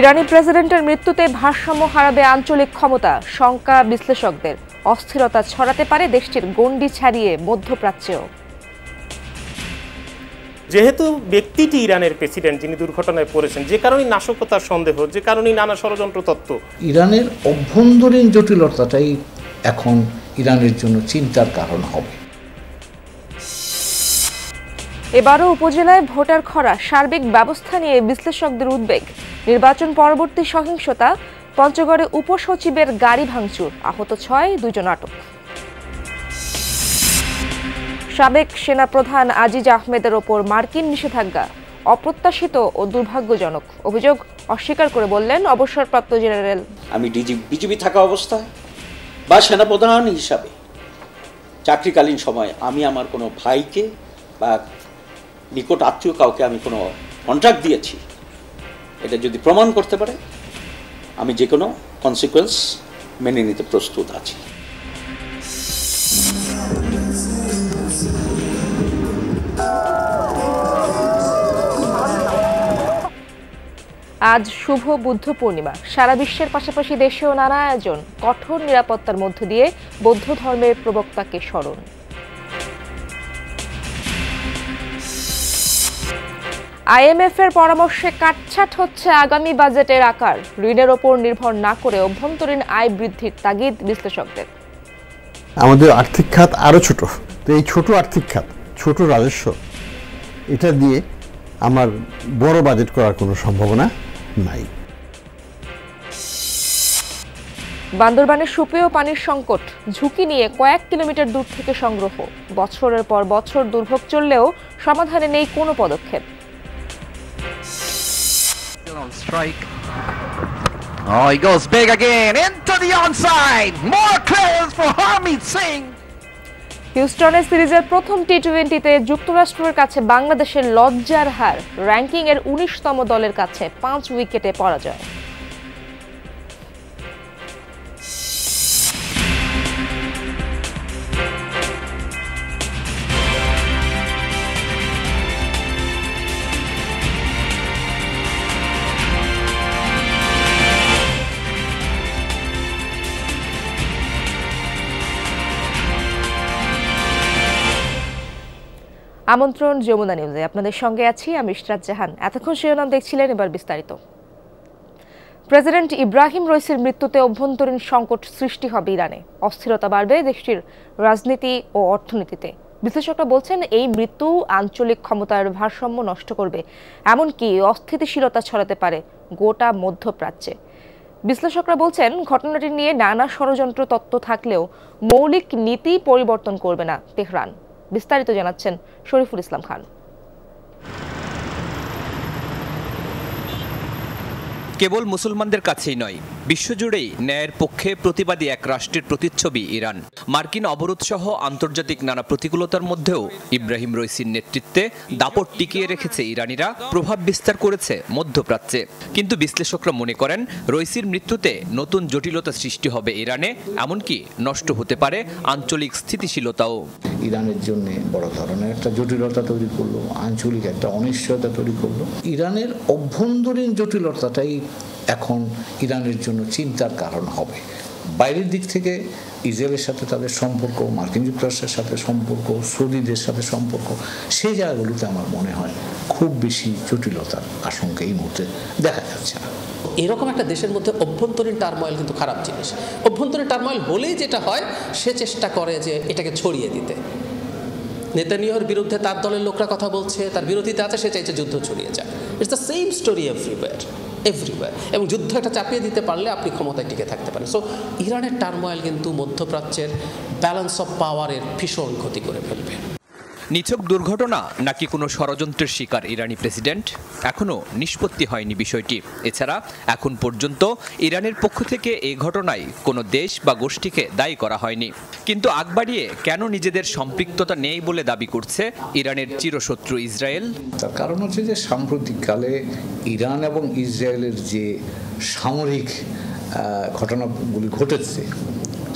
ইরানি প্রেসিডেন্টের মৃত্যুতে ভারসাম্য হারাবে আঞ্চলিক ক্ষমতা শঙ্কা বিশ্লেষকদের অস্থিরতা ছড়াতে পারে দেশটির গণ্ডি ছাড়িয়ে মধ্যপ্রাচ্যেও যেহেতু ব্যক্তিটি ইরানের প্রেসিডেন্ট যিনি দুর্ঘটনায় পড়েছেন যে কারণে নাশকতার সন্দেহ যে কারণে নানা ষড়যন্ত্র তত্ত্ব ইরানের অভ্যন্তরীণ জটিলতাটাই এখন ইরানের জন্য চিন্তার কারণ হবে এবারও উপজেলায় ভোটার খরা সার্বিক ব্যবস্থা নিয়ে বিশ্লেষকদের উদ্বেগ নির্বাচন পরবর্তী সহিংসতা পঞ্চগড়ে উপসচিবের গাড়ি ভাঙচুর আহত ছয় দুজন আটক সাবেক সেনাপ্রধান আজিজ আহমেদের ওপর মার্কিন নিষেধাজ্ঞা অপ্রত্যাশিত ও দুর্ভাগ্যজনক অভিযোগ অস্বীকার করে বললেন অবসরপ্রাপ্ত জেনারেল আমি ডিজি বিজিবি থাকা অবস্থায় বা সেনাপ্রধান হিসাবে চাকরিকালীন সময় আমি আমার কোনো ভাইকে বা নিকট আত্মীয় কাউকে আমি কোনো কন্ট্রাক্ট দিয়েছি এটা যদি প্রমাণ করতে পারে আমি যে কোনো কনসিকোয়েন্স মেনে নিতে প্রস্তুত আছি আজ শুভ বুদ্ধ পূর্ণিমা সারা বিশ্বের পাশাপাশি দেশেও নানা আয়োজন কঠোর নিরাপত্তার মধ্য দিয়ে বৌদ্ধ ধর্মের প্রবক্তাকে স্মরণ আইএমএফের পরামর্শে কাটছাট হচ্ছে আগামী বাজেটের আকার ঋণের ওপর নির্ভর না করে অভ্যন্তরীণ আয় বৃদ্ধির তাগিদ বিশ্লেষকদের আমাদের আর্থিক খাত আরও ছোট তো এই ছোট আর্থিক খাত ছোট রাজস্ব এটা দিয়ে আমার বড় বাজেট করার কোনো সম্ভাবনা নাই বান্দরবানের সুপেয় পানির সংকট ঝুঁকি নিয়ে কয়েক কিলোমিটার দূর থেকে সংগ্রহ বছরের পর বছর দুর্ভোগ চললেও সমাধানে নেই কোনো পদক্ষেপ still on strike. Oh, he goes big again. Into the onside. More clearance for Harmeet Singh. হিউস্টনের সিরিজের প্রথম টি টোয়েন্টিতে যুক্তরাষ্ট্রের কাছে বাংলাদেশের লজ্জার হার র্যাঙ্কিংয়ের উনিশতম দলের কাছে পাঁচ উইকেটে পরাজয় আমন্ত্রণ যমুনা নিউজে আপনাদের সঙ্গে আছি আমি ইশরাত জাহান এতক্ষণ শিরোনাম দেখছিলেন এবার বিস্তারিত প্রেসিডেন্ট ইব্রাহিম রইসির মৃত্যুতে অভ্যন্তরীণ সংকট সৃষ্টি হবে ইরানে অস্থিরতা বাড়বে দেশটির রাজনীতি ও অর্থনীতিতে বিশ্লেষকরা বলছেন এই মৃত্যু আঞ্চলিক ক্ষমতার ভারসাম্য নষ্ট করবে এমনকি অস্থিতিশীলতা ছড়াতে পারে গোটা মধ্যপ্রাচ্যে বিশ্লেষকরা বলছেন ঘটনাটি নিয়ে নানা ষড়যন্ত্র তত্ত্ব থাকলেও মৌলিক নীতি পরিবর্তন করবে না তেহরান বিস্তারিত জানাচ্ছেন শরীফুল ইসলাম খান কেবল মুসলমানদের কাছেই নয় বিশ্বজুড়েই ন্যায়ের পক্ষে প্রতিবাদী এক রাষ্ট্রের প্রতিচ্ছবি ইরান মার্কিন অবরোধ সহ আন্তর্জাতিক নানা প্রতিকূলতার মধ্যেও ইব্রাহিম রইসির নেতৃত্বে দাপট টিকিয়ে রেখেছে ইরানিরা প্রভাব বিস্তার করেছে মধ্যপ্রাচ্যে কিন্তু বিশ্লেষকরা মনে করেন রইসির মৃত্যুতে নতুন জটিলতা সৃষ্টি হবে ইরানে এমনকি নষ্ট হতে পারে আঞ্চলিক স্থিতিশীলতাও ইরানের জন্য বড় ধরনের একটা জটিলতা তৈরি করলো আঞ্চলিক একটা অনিশ্চয়তা তৈরি করলো ইরানের অভ্যন্তরীণ জটিলতাটাই এখন ইরানের জন্য চিন্তার কারণ হবে বাইরের দিক থেকে ইসরায়েলের সাথে তাদের সম্পর্ক মার্কিন যুক্তরাষ্ট্রের সাথে সম্পর্ক সৌদিদের সাথে সম্পর্ক সেই জায়গাগুলোতে আমার মনে হয় খুব বেশি জটিলতার আশঙ্কা এই মুহূর্তে দেখা যাচ্ছে না এরকম একটা দেশের মধ্যে অভ্যন্তরীণ টার্ময়েল কিন্তু খারাপ জিনিস অভ্যন্তরীণ টার্ময়েল হলেই যেটা হয় সে চেষ্টা করে যে এটাকে ছড়িয়ে দিতে নেতানিয়র বিরুদ্ধে তার দলের লোকরা কথা বলছে তার বিরোধিতা আছে সে চাইছে যুদ্ধ ছড়িয়ে যায় it's the same story everywhere everywhere এবং যুদ্ধ একটা চাপিয়ে দিতে পারলে আপনি ক্ষমতায় টিকে থাকতে পারেন সো ইরানের টার্মোয়াল কিন্তু মধ্যপ্রাচ্যের ব্যালেন্স অফ পাওয়ারের ভীষণ ক্ষতি করে ফেলবে নিছক দুর্ঘটনা নাকি কোনো ষড়যন্ত্রের শিকার ইরানি প্রেসিডেন্ট এখনও নিষ্পত্তি হয়নি বিষয়টি এছাড়া এখন পর্যন্ত ইরানের পক্ষ থেকে এ ঘটনায় কোনো দেশ বা গোষ্ঠীকে দায়ী করা হয়নি কিন্তু আগ বাড়িয়ে কেন নিজেদের সম্পৃক্ততা নেই বলে দাবি করছে ইরানের চিরশত্রু ইসরায়েল তার কারণ হচ্ছে যে সাম্প্রতিককালে ইরান এবং ইসরায়েলের যে সামরিক ঘটনাগুলি ঘটেছে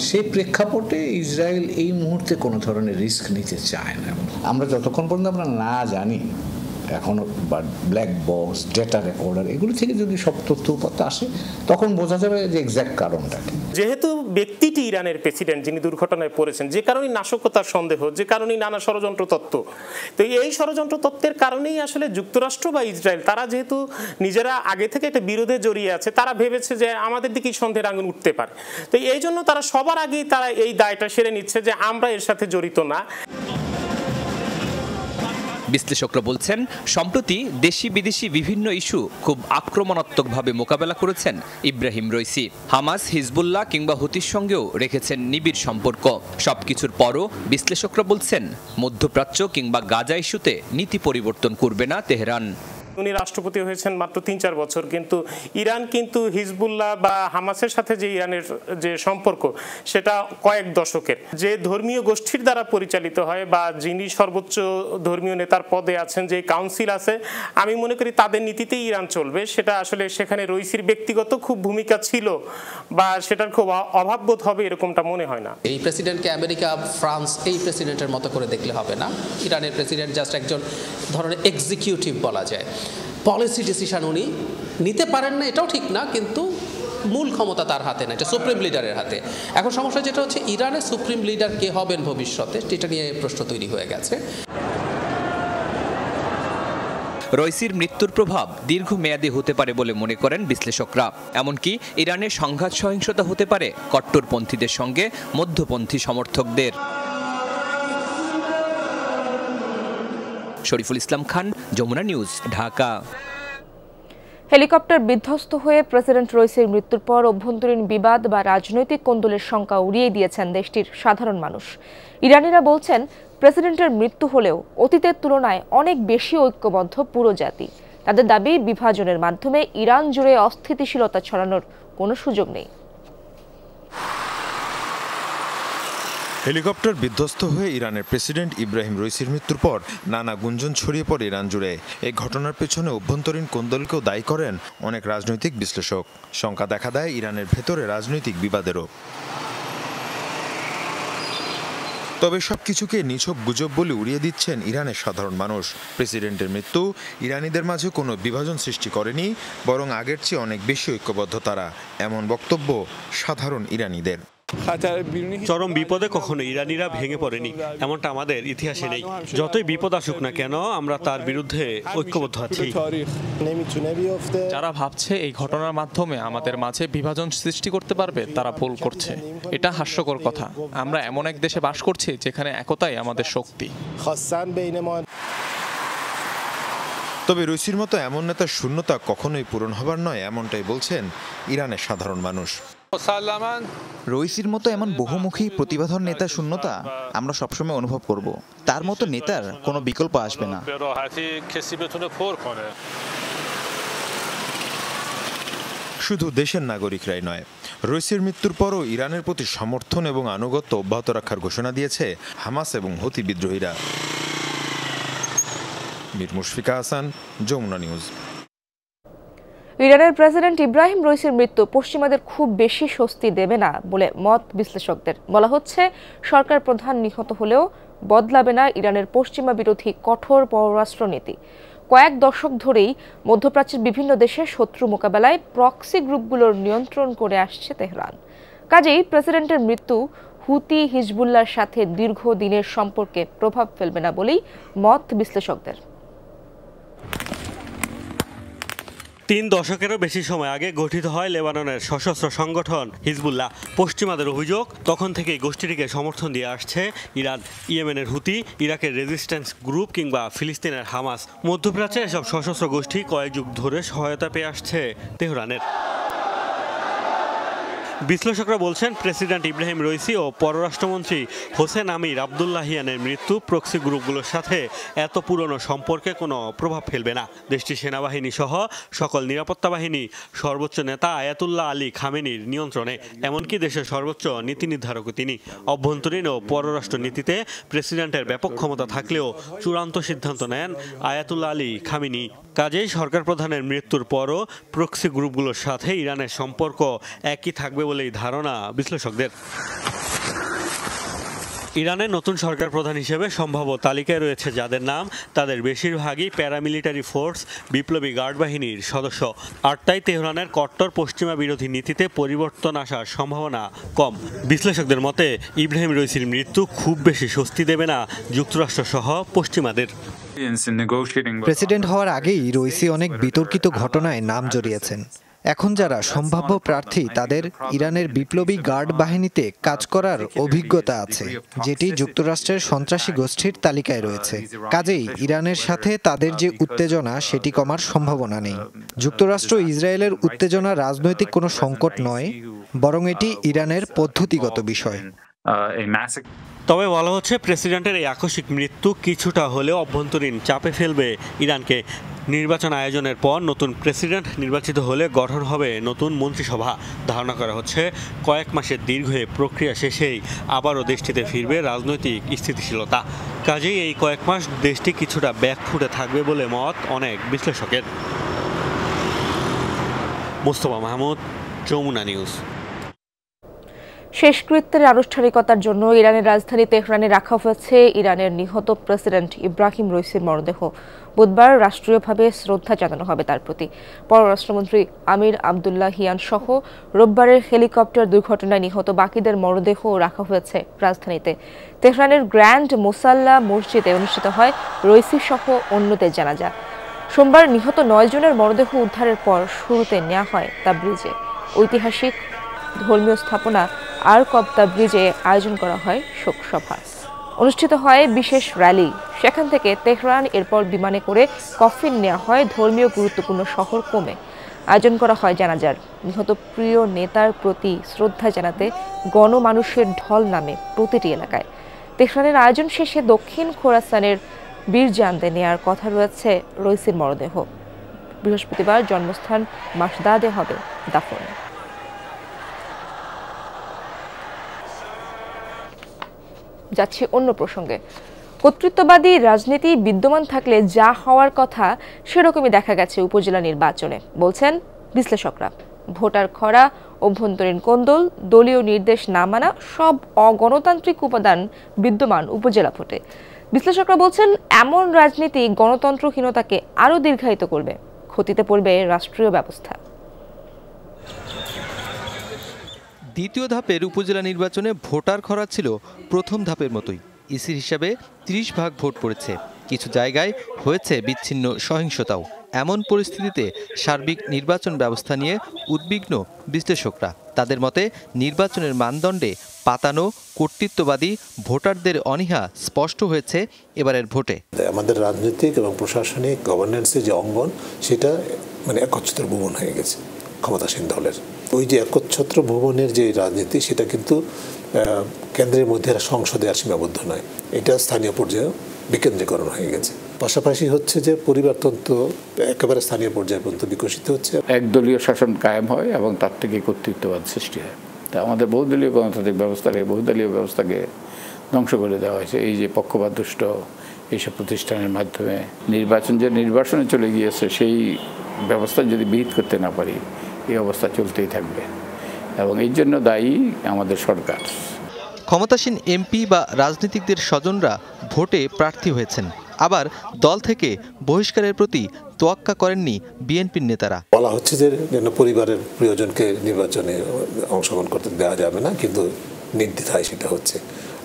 সে প্রেক্ষাপটে ইসরায়েল এই মুহূর্তে কোনো ধরনের রিস্ক নিতে চায় না আমরা যতক্ষণ পর্যন্ত আমরা না জানি এখনও বা ব্ল্যাক বক্স ডেটা রেকর্ডার এগুলো থেকে যদি সব তথ্য উপাত্ত আসে তখন বোঝা যাবে যে এক্স্যাক্ট কারণটা যেহেতু ব্যক্তিটি ইরানের প্রেসিডেন্ট যিনি দুর্ঘটনায় পড়েছেন যে কারণে নাশকতার সন্দেহ যে কারণে নানা ষড়যন্ত্র তত্ত্ব তো এই ষড়যন্ত্র তত্ত্বের কারণেই আসলে যুক্তরাষ্ট্র বা ইসরায়েল তারা যেহেতু নিজেরা আগে থেকে একটা বিরোধে জড়িয়ে আছে তারা ভেবেছে যে আমাদের দিকেই সন্দেহের আঙুল উঠতে পারে তো এই জন্য তারা সবার আগেই তারা এই দায়টা সেরে নিচ্ছে যে আমরা এর সাথে জড়িত না বিশ্লেষকরা বলছেন সম্প্রতি দেশি বিদেশি বিভিন্ন ইস্যু খুব আক্রমণাত্মকভাবে মোকাবেলা করেছেন ইব্রাহিম রইসি হামাস হিজবুল্লাহ কিংবা হুতির সঙ্গেও রেখেছেন নিবিড় সম্পর্ক সবকিছুর পরও বিশ্লেষকরা বলছেন মধ্যপ্রাচ্য কিংবা গাজা ইস্যুতে নীতি পরিবর্তন করবে না তেহরান উনি রাষ্ট্রপতি হয়েছেন মাত্র তিন চার বছর কিন্তু ইরান কিন্তু হিজবুল্লাহ বা হামাসের সাথে যে ইরানের যে সম্পর্ক সেটা কয়েক দশকের যে ধর্মীয় গোষ্ঠীর দ্বারা পরিচালিত হয় বা যিনি সর্বোচ্চ ধর্মীয় নেতার পদে আছেন যে কাউন্সিল আছে আমি মনে করি তাদের নীতিতেই ইরান চলবে সেটা আসলে সেখানে রইসির ব্যক্তিগত খুব ভূমিকা ছিল বা সেটার খুব অভাববোধ হবে এরকমটা মনে হয় না এই প্রেসিডেন্টকে আমেরিকা ফ্রান্স এই প্রেসিডেন্টের মতো করে দেখলে হবে না ইরানের প্রেসিডেন্ট জাস্ট একজন ধরনের এক্সিকিউটিভ বলা যায় পলিসি ডিসিশান উনি নিতে পারেন না এটাও ঠিক না কিন্তু মূল ক্ষমতা তার হাতে না এটা সুপ্রিম লিডারের হাতে এখন সমস্যা যেটা হচ্ছে ইরানের সুপ্রিম লিডার কে হবেন ভবিষ্যতে এটা নিয়ে প্রশ্ন তৈরি হয়ে গেছে রয়সির মৃত্যুর প্রভাব দীর্ঘমেয়াদী হতে পারে বলে মনে করেন বিশ্লেষকরা এমনকি ইরানের সংঘাত সহিংসতা হতে পারে কট্টরপন্থীদের সঙ্গে মধ্যপন্থী সমর্থকদের শরীফুল ইসলাম খান যমুনা নিউজ ঢাকা হেলিকপ্টার বিধ্বস্ত হয়ে প্রেসিডেন্ট রইসির মৃত্যুর পর অভ্যন্তরীণ বিবাদ বা রাজনৈতিক কোন্দলের শঙ্কা উড়িয়ে দিয়েছেন দেশটির সাধারণ মানুষ ইরানিরা বলছেন প্রেসিডেন্টের মৃত্যু হলেও অতীতের তুলনায় অনেক বেশি ঐক্যবদ্ধ পুরো জাতি তাদের দাবি বিভাজনের মাধ্যমে ইরান জুড়ে অস্থিতিশীলতা ছড়ানোর কোনো সুযোগ নেই হেলিকপ্টার বিধ্বস্ত হয়ে ইরানের প্রেসিডেন্ট ইব্রাহিম রইসির মৃত্যুর পর নানা গুঞ্জন ছড়িয়ে পড়ে ইরান জুড়ে এই ঘটনার পেছনে অভ্যন্তরীণ কোন্দলকেও দায়ী করেন অনেক রাজনৈতিক বিশ্লেষক শঙ্কা দেখা দেয় ইরানের ভেতরে রাজনৈতিক বিবাদেরও তবে সব কিছুকে নিছক গুজব বলে উড়িয়ে দিচ্ছেন ইরানের সাধারণ মানুষ প্রেসিডেন্টের মৃত্যু ইরানিদের মাঝে কোনো বিভাজন সৃষ্টি করেনি বরং আগের চেয়ে অনেক বেশি ঐক্যবদ্ধ তারা এমন বক্তব্য সাধারণ ইরানিদের আচ্ছা, চরম বিপদে কখনো ইরানিরা ভেঙে পড়েনি এমনটা আমাদের ইতিহাসে নেই যতই বিপদ আসুক না কেন আমরা তার বিরুদ্ধে ঐক্যবদ্ধ আছি যারা ভাবছে এই ঘটনার মাধ্যমে আমাদের মাঝে বিভাজন সৃষ্টি করতে পারবে তারা ভুল করছে এটা হাস্যকর কথা আমরা এমন এক দেশে বাস করছি যেখানে একতাই আমাদের শক্তি তবে রুশির মতো এমন নেতার শূন্যতা কখনোই পূরণ হবার নয় এমনটাই বলছেন ইরানের সাধারণ মানুষ রইসির মতো এমন বহুমুখী প্রতিভাধর নেতা শূন্যতা আমরা সবসময় অনুভব করব তার মতো নেতার কোনো বিকল্প আসবে না শুধু দেশের নাগরিকরাই নয় রইসির মৃত্যুর পরও ইরানের প্রতি সমর্থন এবং আনুগত্য অব্যাহত রাখার ঘোষণা দিয়েছে হামাস এবং হতি বিদ্রোহীরা মীর মুশফিকা হাসান যমুনা নিউজ ইরানের প্রেসিডেন্ট ইব্রাহিম রইসির মৃত্যু পশ্চিমাদের খুব বেশি স্বস্তি দেবে না বলে মত বিশ্লেষকদের বলা হচ্ছে সরকার প্রধান নিহত হলেও বদলাবে না ইরানের পশ্চিমা বিরোধী কঠোর পররাষ্ট্রনীতি কয়েক দশক ধরেই মধ্যপ্রাচ্যের বিভিন্ন দেশে শত্রু মোকাবেলায় প্রক্সি গ্রুপগুলোর নিয়ন্ত্রণ করে আসছে তেহরান কাজেই প্রেসিডেন্টের মৃত্যু হুতি হিজবুল্লার সাথে দীর্ঘদিনের সম্পর্কে প্রভাব ফেলবে না বলেই মত বিশ্লেষকদের তিন দশকেরও বেশি সময় আগে গঠিত হয় লেবাননের সশস্ত্র সংগঠন হিজবুল্লাহ পশ্চিমাদের অভিযোগ তখন থেকে গোষ্ঠীটিকে সমর্থন দিয়ে আসছে ইরান ইয়েমেনের হুতি ইরাকের রেজিস্ট্যান্স গ্রুপ কিংবা ফিলিস্তিনের হামাস মধ্যপ্রাচ্যে এসব সশস্ত্র গোষ্ঠী কয়েক যুগ ধরে সহায়তা পেয়ে আসছে তেহরানের বিশ্লেষকরা বলছেন প্রেসিডেন্ট ইব্রাহিম রইসি ও পররাষ্ট্রমন্ত্রী হোসেন আমির আবদুল্লাহিয়ানের মৃত্যু প্রক্সি গ্রুপগুলোর সাথে এত পুরনো সম্পর্কে কোনো প্রভাব ফেলবে না দেশটির সেনাবাহিনী সহ সকল নিরাপত্তা বাহিনী সর্বোচ্চ নেতা আয়াতুল্লাহ আলী খামেনির নিয়ন্ত্রণে এমনকি দেশের সর্বোচ্চ নীতি নির্ধারকও তিনি অভ্যন্তরীণ ও পররাষ্ট্র নীতিতে প্রেসিডেন্টের ব্যাপক ক্ষমতা থাকলেও চূড়ান্ত সিদ্ধান্ত নেন আয়াতুল্লাহ আলী খামিনি কাজেই সরকার প্রধানের মৃত্যুর পরও প্রক্সি গ্রুপগুলোর সাথে ইরানের সম্পর্ক একই থাকবে বলেই ধারণা বিশ্লেষকদের ইরানের নতুন সরকার প্রধান হিসেবে সম্ভাব্য তালিকায় রয়েছে যাদের নাম তাদের বেশিরভাগই প্যারামিলিটারি ফোর্স বিপ্লবী গার্ড বাহিনীর সদস্য আর তাই তেহরানের কট্টর পশ্চিমা বিরোধী নীতিতে পরিবর্তন আসার সম্ভাবনা কম বিশ্লেষকদের মতে ইব্রাহিম রইসির মৃত্যু খুব বেশি স্বস্তি দেবে না যুক্তরাষ্ট্র সহ পশ্চিমাদের প্রেসিডেন্ট হওয়ার আগেই রইসি অনেক বিতর্কিত ঘটনায় নাম জড়িয়েছেন এখন যারা সম্ভাব্য প্রার্থী তাদের ইরানের বিপ্লবী গার্ড বাহিনীতে কাজ করার অভিজ্ঞতা আছে যেটি যুক্তরাষ্ট্রের সন্ত্রাসী গোষ্ঠীর তালিকায় রয়েছে কাজেই ইরানের সাথে তাদের যে উত্তেজনা সেটি কমার সম্ভাবনা নেই যুক্তরাষ্ট্র ইসরায়েলের উত্তেজনা রাজনৈতিক কোনো সংকট নয় বরং এটি ইরানের পদ্ধতিগত বিষয় এই ম্যাসে তবে বলা হচ্ছে প্রেসিডেন্টের এই আকস্মিক মৃত্যু কিছুটা হলেও অভ্যন্তরীণ চাপে ফেলবে ইরানকে নির্বাচন আয়োজনের পর নতুন প্রেসিডেন্ট নির্বাচিত হলে গঠন হবে নতুন মন্ত্রিসভা ধারণা করা হচ্ছে কয়েক মাসের দীর্ঘ প্রক্রিয়া শেষেই আবারও দেশটিতে ফিরবে রাজনৈতিক স্থিতিশীলতা কাজেই এই কয়েক মাস দেশটি কিছুটা ব্যাকফুটে থাকবে বলে মত অনেক বিশ্লেষকের মোস্তফা মাহমুদ যমুনা নিউজ শেষকৃত্যের আনুষ্ঠানিকতার জন্য ইরানের রাজধানী তেহরানে রাখা হয়েছে ইরানের নিহত প্রেসিডেন্ট ইব্রাহিম রইসির মরদেহ বুধবার রাষ্ট্রীয়ভাবে শ্রদ্ধা জানানো হবে তার প্রতি পররাষ্ট্রমন্ত্রী আমির আবদুল্লাহ হিয়ান সহ রোববারের হেলিকপ্টার দুর্ঘটনায় নিহত বাকিদের মরদেহ রাখা হয়েছে রাজধানীতে তেহরানের গ্র্যান্ড মোসাল্লা মসজিদে অনুষ্ঠিত হয় রইসি সহ অন্যদের জানাজা সোমবার নিহত নয় জনের মরদেহ উদ্ধারের পর শুরুতে নেওয়া হয় তাবরিজে ঐতিহাসিক ধর্মীয় স্থাপনা আর কপ্তা ব্রিজে আয়োজন করা হয় শোকসভা অনুষ্ঠিত হয় বিশেষ র্যালি সেখান থেকে তেহরান এরপর বিমানে করে কফিন নেওয়া হয় ধর্মীয় গুরুত্বপূর্ণ শহর কমে আয়োজন করা হয় জানাজার নিহত প্রিয় নেতার প্রতি শ্রদ্ধা জানাতে গণমানুষের ঢল নামে প্রতিটি এলাকায় তেহরানের আয়োজন শেষে দক্ষিণ খোরাসানের জানতে নেয়ার কথা রয়েছে রইসির মরদেহ বৃহস্পতিবার জন্মস্থান মাসদাদে হবে দাফন যাচ্ছি অন্য প্রসঙ্গে কর্তৃত্ববাদী রাজনীতি বিদ্যমান থাকলে যা হওয়ার কথা সেরকমই দেখা গেছে উপজেলা নির্বাচনে বলছেন বিশ্লেষকরা ভোটার খরা অভ্যন্তরীণ কোন্দল দলীয় নির্দেশ না মানা সব অগণতান্ত্রিক উপাদান বিদ্যমান উপজেলা ভোটে বিশ্লেষকরা বলছেন এমন রাজনীতি গণতন্ত্রহীনতাকে আরও দীর্ঘায়িত করবে ক্ষতিতে পড়বে রাষ্ট্রীয় ব্যবস্থা দ্বিতীয় ধাপের উপজেলা নির্বাচনে ভোটার খরা ছিল প্রথম ধাপের মতোই ইসির হিসাবে ৩০ ভাগ ভোট পড়েছে কিছু জায়গায় হয়েছে বিচ্ছিন্ন সহিংসতাও এমন পরিস্থিতিতে সার্বিক নির্বাচন ব্যবস্থা নিয়ে উদ্বিগ্ন বিশ্লেষকরা তাদের মতে নির্বাচনের মানদণ্ডে পাতানো কর্তৃত্ববাদী ভোটারদের অনীহা স্পষ্ট হয়েছে এবারের ভোটে আমাদের রাজনৈতিক এবং প্রশাসনিক গভর্নেন্সের যে অঙ্গন সেটা মানে একচ্ছত্র ভবন হয়ে গেছে ক্ষমতাসীন দলের ওই যে একচ্ছত্র ভবনের যে রাজনীতি সেটা কিন্তু কেন্দ্রের মধ্যে সংসদে আর সীমাবদ্ধ নয় এটা স্থানীয় পর্যায়ে বিকেন্দ্রীকরণ হয়ে গেছে পাশাপাশি হচ্ছে যে পরিবারতন্ত্র একেবারে স্থানীয় পর্যায়ে পর্যন্ত বিকশিত হচ্ছে একদলীয় শাসন কায়েম হয় এবং তার থেকে কর্তৃত্ববাদ সৃষ্টি হয় তা আমাদের বহুদলীয় গণতান্ত্রিক ব্যবস্থাকে বহুদলীয় ব্যবস্থাকে ধ্বংস করে দেওয়া হয়েছে এই যে পক্ষপাতদুষ্ট এইসব প্রতিষ্ঠানের মাধ্যমে নির্বাচন যে নির্বাচনে চলে গিয়েছে সেই ব্যবস্থা যদি বিহিত করতে না পারি এই অবস্থা চলতেই থাকবে এবং এর জন্য দায়ী আমাদের সরকার ক্ষমতাসীন এমপি বা রাজনীতিকদের স্বজনরা ভোটে প্রার্থী হয়েছেন আবার দল থেকে বহিষ্কারের প্রতি তোয়াক্কা করেননি বিএনপির নেতারা বলা হচ্ছে যে যেন পরিবারের প্রিয়জনকে নির্বাচনে অংশগ্রহণ করতে দেওয়া যাবে না কিন্তু নির্দ্বিধায় সেটা হচ্ছে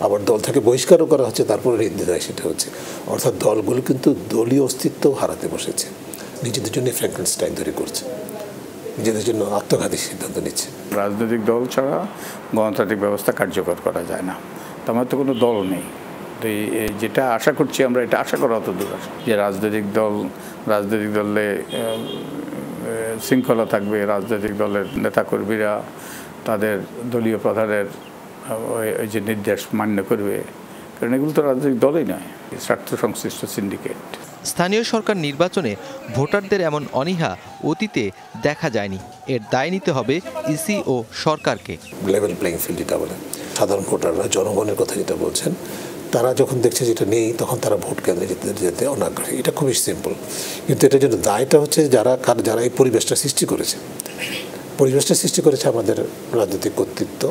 আবার দল থেকে বহিষ্কারও করা হচ্ছে তারপরে নির্দ্বিধায় সেটা হচ্ছে অর্থাৎ দলগুলো কিন্তু দলীয় অস্তিত্ব হারাতে বসেছে নিজেদের জন্য ফ্র্যাঙ্কলিনস্টাইন তৈরি করছে নিজেদের জন্য আত্মঘাতী সিদ্ধান্ত নিচ্ছে রাজনৈতিক দল ছাড়া গণতান্ত্রিক ব্যবস্থা কার্যকর করা যায় না আমার তো কোনো দল নেই তো যেটা আশা করছি আমরা এটা আশা করা অত দূর যে রাজনৈতিক দল রাজনৈতিক দলে শৃঙ্খলা থাকবে রাজনৈতিক দলের নেতাকর্মীরা তাদের দলীয় প্রধানের ওই যে নির্দেশ মান্য করবে কারণ এগুলো তো রাজনৈতিক দলই নয় স্বার্থ সংশ্লিষ্ট সিন্ডিকেট স্থানীয় সরকার নির্বাচনে ভোটারদের এমন অনীহা অতীতে দেখা যায়নি এর দায় নিতে হবে ইসি ও সরকারকে লেভেল প্লেইং ফিল্ড যেটা বলে সাধারণ ভোটাররা জনগণের কথা যেটা বলছেন তারা যখন দেখছে যেটা নেই তখন তারা ভোট কেন্দ্রে যেতে যেতে অনাগ্রহী এটা খুবই সিম্পল কিন্তু এটার জন্য দায়টা হচ্ছে যারা কার যারা এই পরিবেশটা সৃষ্টি করেছে পরিবেশটা সৃষ্টি করেছে আমাদের রাজনৈতিক কর্তৃত্ব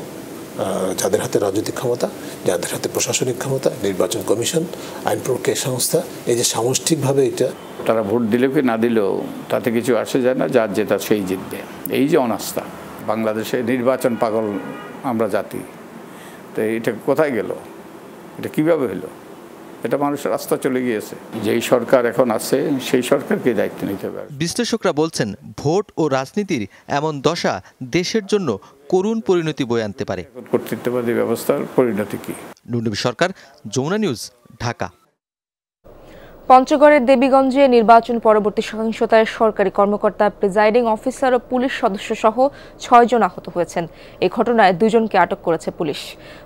যাদের হাতে রাজনৈতিক ক্ষমতা যাদের হাতে প্রশাসনিক ক্ষমতা নির্বাচন কমিশন আইন প্রক্রিয়া সংস্থা এই যে সামষ্টিকভাবে এটা তারা ভোট দিলে কি না দিলেও তাতে কিছু আসে যায় না যার জেতা সেই জিতবে এই যে অনাস্থা বাংলাদেশে নির্বাচন পাগল আমরা জাতি তো এটা কোথায় গেল এটা কিভাবে হলো এটা মানুষের রাস্তা চলে গিয়েছে যেই সরকার এখন আছে সেই সরকারকে দায়িত্ব নিতে হবে বিশ্লেষকরা বলছেন ভোট ও রাজনীতির এমন দশা দেশের জন্য করুণ পরিণতি বয়ে আনতে পারে কর্তৃত্ববাদী ব্যবস্থার পরিণতি কি নুনবী সরকার যমুনা নিউজ ঢাকা পঞ্চগড়ের দেবীগঞ্জে নির্বাচন পরবর্তী সহিংসতায় সরকারি কর্মকর্তা প্রিজাইডিং অফিসার ও পুলিশ সদস্য সহ ছয়জন আহত হয়েছেন এই ঘটনায় দুজনকে আটক করেছে পুলিশ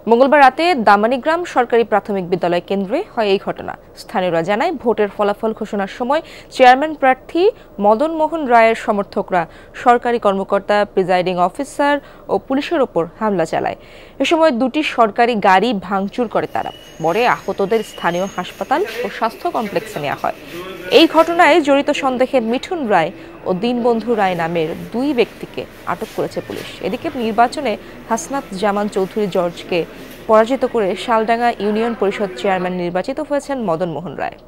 মঙ্গলবার রাতে দামানিগ্রাম সরকারি প্রাথমিক বিদ্যালয় কেন্দ্রে হয় এই ঘটনা স্থানীয়রা জানায় ভোটের ফলাফল ঘোষণার সময় চেয়ারম্যান প্রার্থী মদন মোহন রায়ের সমর্থকরা সরকারি কর্মকর্তা প্রিজাইডিং অফিসার ও পুলিশের ওপর হামলা চালায় এ সময় দুটি সরকারি গাড়ি ভাঙচুর করে তারা পরে আহতদের স্থানীয় হাসপাতাল ও স্বাস্থ্য কমপ্লেক্স ব্যবস্থা নেওয়া হয় এই ঘটনায় জড়িত সন্দেহে মিঠুন রায় ও দীনবন্ধু রায় নামের দুই ব্যক্তিকে আটক করেছে পুলিশ এদিকে নির্বাচনে হাসনাত জামান চৌধুরী জর্জকে পরাজিত করে শালডাঙ্গা ইউনিয়ন পরিষদ চেয়ারম্যান নির্বাচিত হয়েছেন মদন মোহন রায়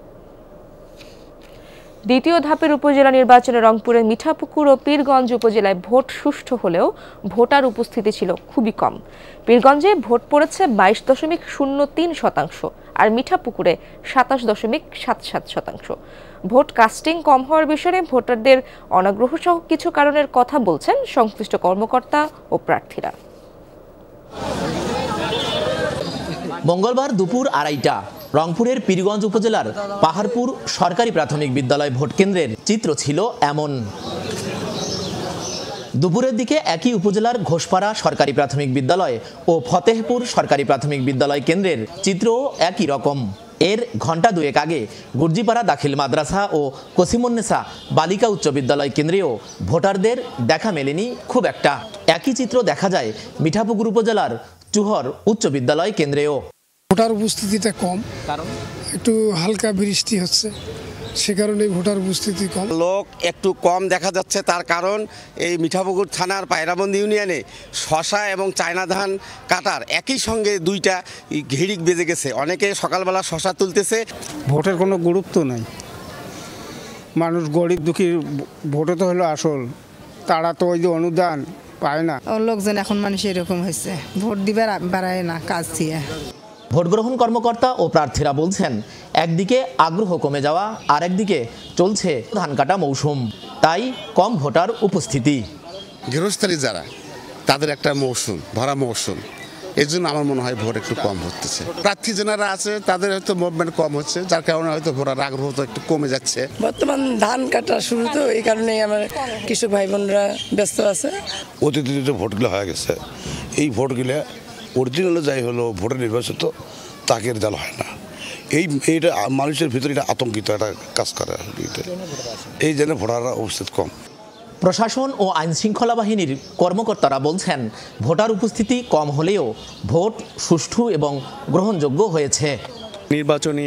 দ্বিতীয় ধাপের উপজেলা নির্বাচনে রংপুরের মিঠাপুকুর ও পীরগঞ্জ উপজেলায় ভোট সুষ্ঠু হলেও ভোটার উপস্থিতি ছিল খুবই কম পীরগঞ্জে ভোট পড়েছে বাইশ দশমিক শূন্য তিন শতাংশ আর মিঠাপুকুরে সাতাশ দশমিক সাত সাত শতাংশ ভোট কাস্টিং কম হওয়ার বিষয়ে ভোটারদের অনাগ্রহ সহ কিছু কারণের কথা বলছেন সংশ্লিষ্ট কর্মকর্তা ও প্রার্থীরা মঙ্গলবার দুপুর আড়াইটা রংপুরের পীরগঞ্জ উপজেলার পাহাড়পুর সরকারি প্রাথমিক বিদ্যালয় ভোট কেন্দ্রের চিত্র ছিল এমন দুপুরের দিকে একই উপজেলার ঘোষপাড়া সরকারি প্রাথমিক বিদ্যালয় ও ফতেহপুর সরকারি প্রাথমিক বিদ্যালয় কেন্দ্রের চিত্রও একই রকম এর ঘণ্টা দুয়েক আগে গুর্জিপাড়া দাখিল মাদ্রাসা ও কসিমন্নেসা বালিকা উচ্চ বিদ্যালয় কেন্দ্রেও ভোটারদের দেখা মেলেনি খুব একটা একই চিত্র দেখা যায় মিঠাপুকুর উপজেলার চুহর উচ্চ বিদ্যালয় কেন্দ্রেও ভোটার উপস্থিতিটা কম কারণ একটু হালকা বৃষ্টি হচ্ছে সে কারণে ভোটার উপস্থিতি কম লোক একটু কম দেখা যাচ্ছে তার কারণ এই মিঠাপুকুর থানার পায়রাবন্দি ইউনিয়নে শশা এবং চায়না ধান কাটার একই সঙ্গে দুইটা ঘিড়িক বেজে গেছে অনেকে সকালবেলা শশা তুলতেছে ভোটের কোনো গুরুত্ব নাই মানুষ গরিব দুঃখী ভোটে তো হলো আসল তারা তো ওই যে অনুদান পায় না লোকজন এখন মানুষ এরকম হয়েছে ভোট দিবে বাড়ায় না কাজ দিয়ে ভোটগ্রহণ কর্মকর্তা ও প্রার্থীরা বলছেন একদিকে আগ্রহ কমে যাওয়া আর একদিকে চলছে ধান কাটা মৌসুম তাই কম ভোটার উপস্থিতি গৃহস্থালী যারা তাদের একটা মৌসুম ভরা মৌসুম এই জন্য আমার মনে হয় ভোট একটু কম হচ্ছে প্রার্থী যেনারা আছে তাদের হয়তো মুভমেন্ট কম হচ্ছে যার কারণে হয়তো ভোটার আগ্রহ তো একটু কমে যাচ্ছে বর্তমান ধান কাটা শুরু তো এই কারণেই আমার কৃষক ভাই বোনরা ব্যস্ত আছে অতীতে যে ভোটগুলো হয়ে গেছে এই ভোটগুলো অরিজিনালে যাই হলো ভোটে নির্বাচিত তাকে রেজাল্ট হয় না এই এইটা মানুষের ভিতরে এটা আতঙ্কিত একটা কাজ করে এই জন্য ভোটাররা উপস্থিত কম প্রশাসন ও আইনশৃঙ্খলা বাহিনীর কর্মকর্তারা বলছেন ভোটার উপস্থিতি কম হলেও ভোট সুষ্ঠু এবং গ্রহণযোগ্য হয়েছে নির্বাচনী